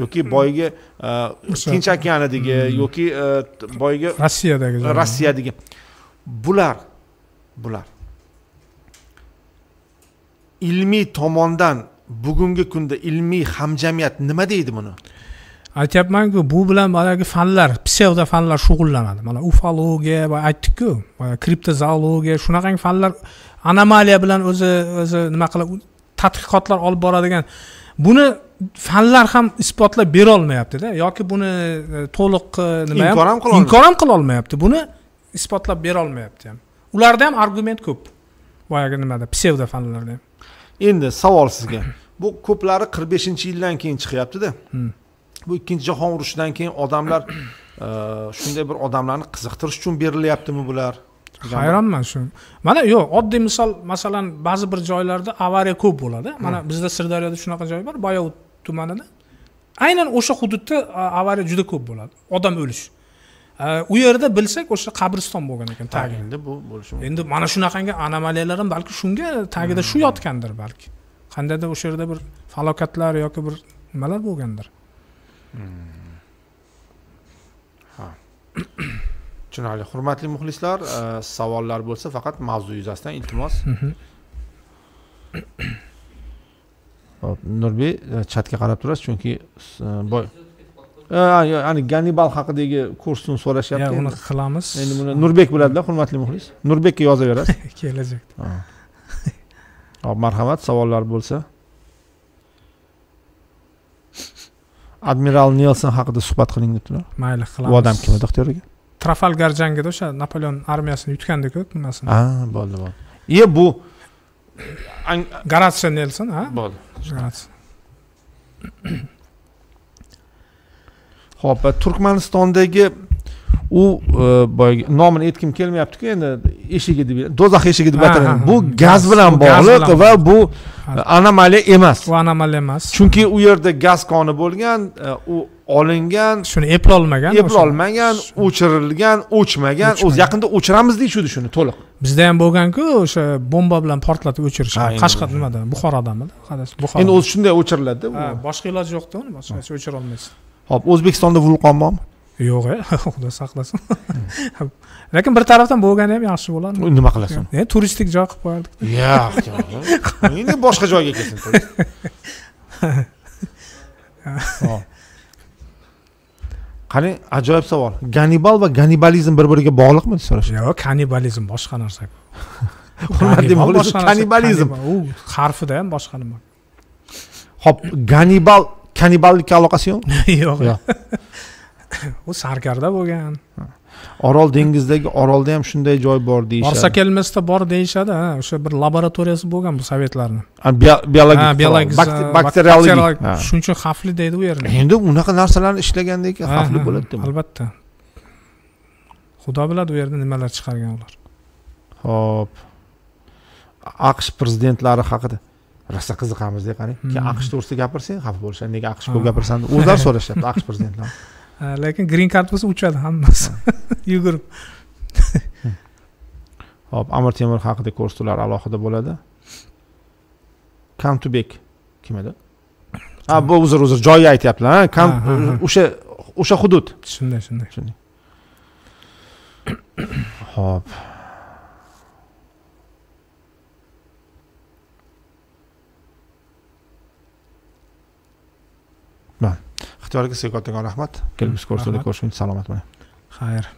yoki hmm. boyagi e, tinch okeanidagi hmm. yoki e, boyagi rossiyadagi rossiyadagi bular bular ilmiy tomondan bugungi kunda ilmiy hamjamiyat nima deydi buni aytyapmanku bu bilan boyagi fanlar psevdo fanlar shug'ullanadi mana ufologiya boya aytdikku kriptozoologiya shunaqangi fanlar anomaliya bilan o'zi o'zi nima qilib tadqiqotlar olib boradigan buni fanlar ham isbotlab berolmayaptida yoki buni e, to'liq e, nima inkor ham qila inkor ham qilolmayapti buni isbotlab berolmayapti ham ularda ham argument ko'p boyagi nimada psevdo fanlarda ham endi savol sizga bu ko'plari qirq beshinchi yildan keyin chiqyaptida hmm. bu ikkinchi jahon urushidan keyin odamlar e, shunday bir odamlarni qiziqtirish uchun berilyaptimi bular hayronman shu mana yo'q oddiy misol masalan ba'zi bir joylarda avariya ko'p bo'ladi hmm. mana bizda sirdaryoda shunaqa joy bor boyovut tumanida aynan o'sha hududda avariya juda ko'p bo'ladi odam o'lish e, u yerda bilsak o'sha qabriston bo'lgan ekan tagi endi bu bo'lishi mumkin endi mana shunaqangi anomaliyalar ham balki shunga tagida shu hmm. yotgandir balki qandaydir o'sha yerda bir falokatlar yoki bir nimalar bo'lgandir ha tushunarli hurmatli muxlislar e, savollar bo'lsa faqat mavzu yuzasidan iltimos hop nurbek chatga qarab turasiz chunki e, boy e, ani gannibal haqidagi kursni so'rashyapti uni qilamiz endi buni nurbek biladida hurmatli muxlis nurbekka yozaverasiz kelajakda hop marhamat savollar bo'lsa admiral nelson haqida suhbat qiling debdilar mayli qilamiz u odam kim edi ixtiyoriga trafalgar jangida o'sha napoleon armiyasini yutgandiku nimasini ha bo'ldi bo'ldi e bu garatsiya nelson ha bo'ldi ho'p turkmanistondagi u e, boyagi nomini aytgim kelmayaptiku endi eshigi deb do'zax eshigi deb ataladi bu gaz bilan bog'liq va bu anomaliya emas bu anomaliya emas chunki u yerda gaz koni bo'lgan e, u olingan shuni eplolmagan eplolmagan o'chirilgan o'chmagan o'zi yaqinda o'chiramiz deyishuvdi shuni to'liq bizda ham bo'lganku o'sha bomba bilan portlatib o'chirish qashqar nimada buxorodami buxoro endi o'zi shunday o'chiriladida boshqa iloji yo'qda uni boshqacha o'chirolmaysiz ho'p o'zbekistonda vulqon bormi yo'q e xudo saqlasin lekin bir tarafdan bo'lgani ham yaxshi bo'lardi nima qilasan e, turistik joy qilib qo'yardik yo'q endi boshqa joyga kelsin qarang ajoyib savol ganibal va ganibalizm bir biriga bog'liqmi deb so'rashdi yo'q kannibalizm boshqa narsa kannibalizm u harfida ham boshqa nima ho'p ganibal kanniballikka aloqasi yo'q yo'q u sarkarda bo'lgan orol dengizdagi orolda ham shunday joy bor deyishadi borsa kelmasda bor deyishadi ha o'sha bir laboratoriyasi bo'lgan bu sovetlarni biologik shuning uchun xavfli deydi u yerni endi unaqa narsalarni ishlagandan keyin xavfli bo'ladida albatta xudo biladi u yerda nimalar chiqargan ular ho'p aqsh prezidentlari haqida rosa qiziqamizda qarang keyin hmm. aqsh to'g'risida gapirsang xafa bo'lishadi nega aqsh ko'p gapirsan o'zlari so'rashyapti aqsh prezidentlari Uh, lekin green card bo'lsa uchadi hammasi yugurib hop amir temur haqida ko'rsatuvlar alohida bo'ladi kamtubek kim edi ha bu uzr uzr joyi aytyaptilar ha o'sha o'sha hudud shunday shunday shunday ho'p ixtiyorga sevgi otaga rahmat kelgusi ko'rsatuvda ko'rishguncha salomat bo'ling xayr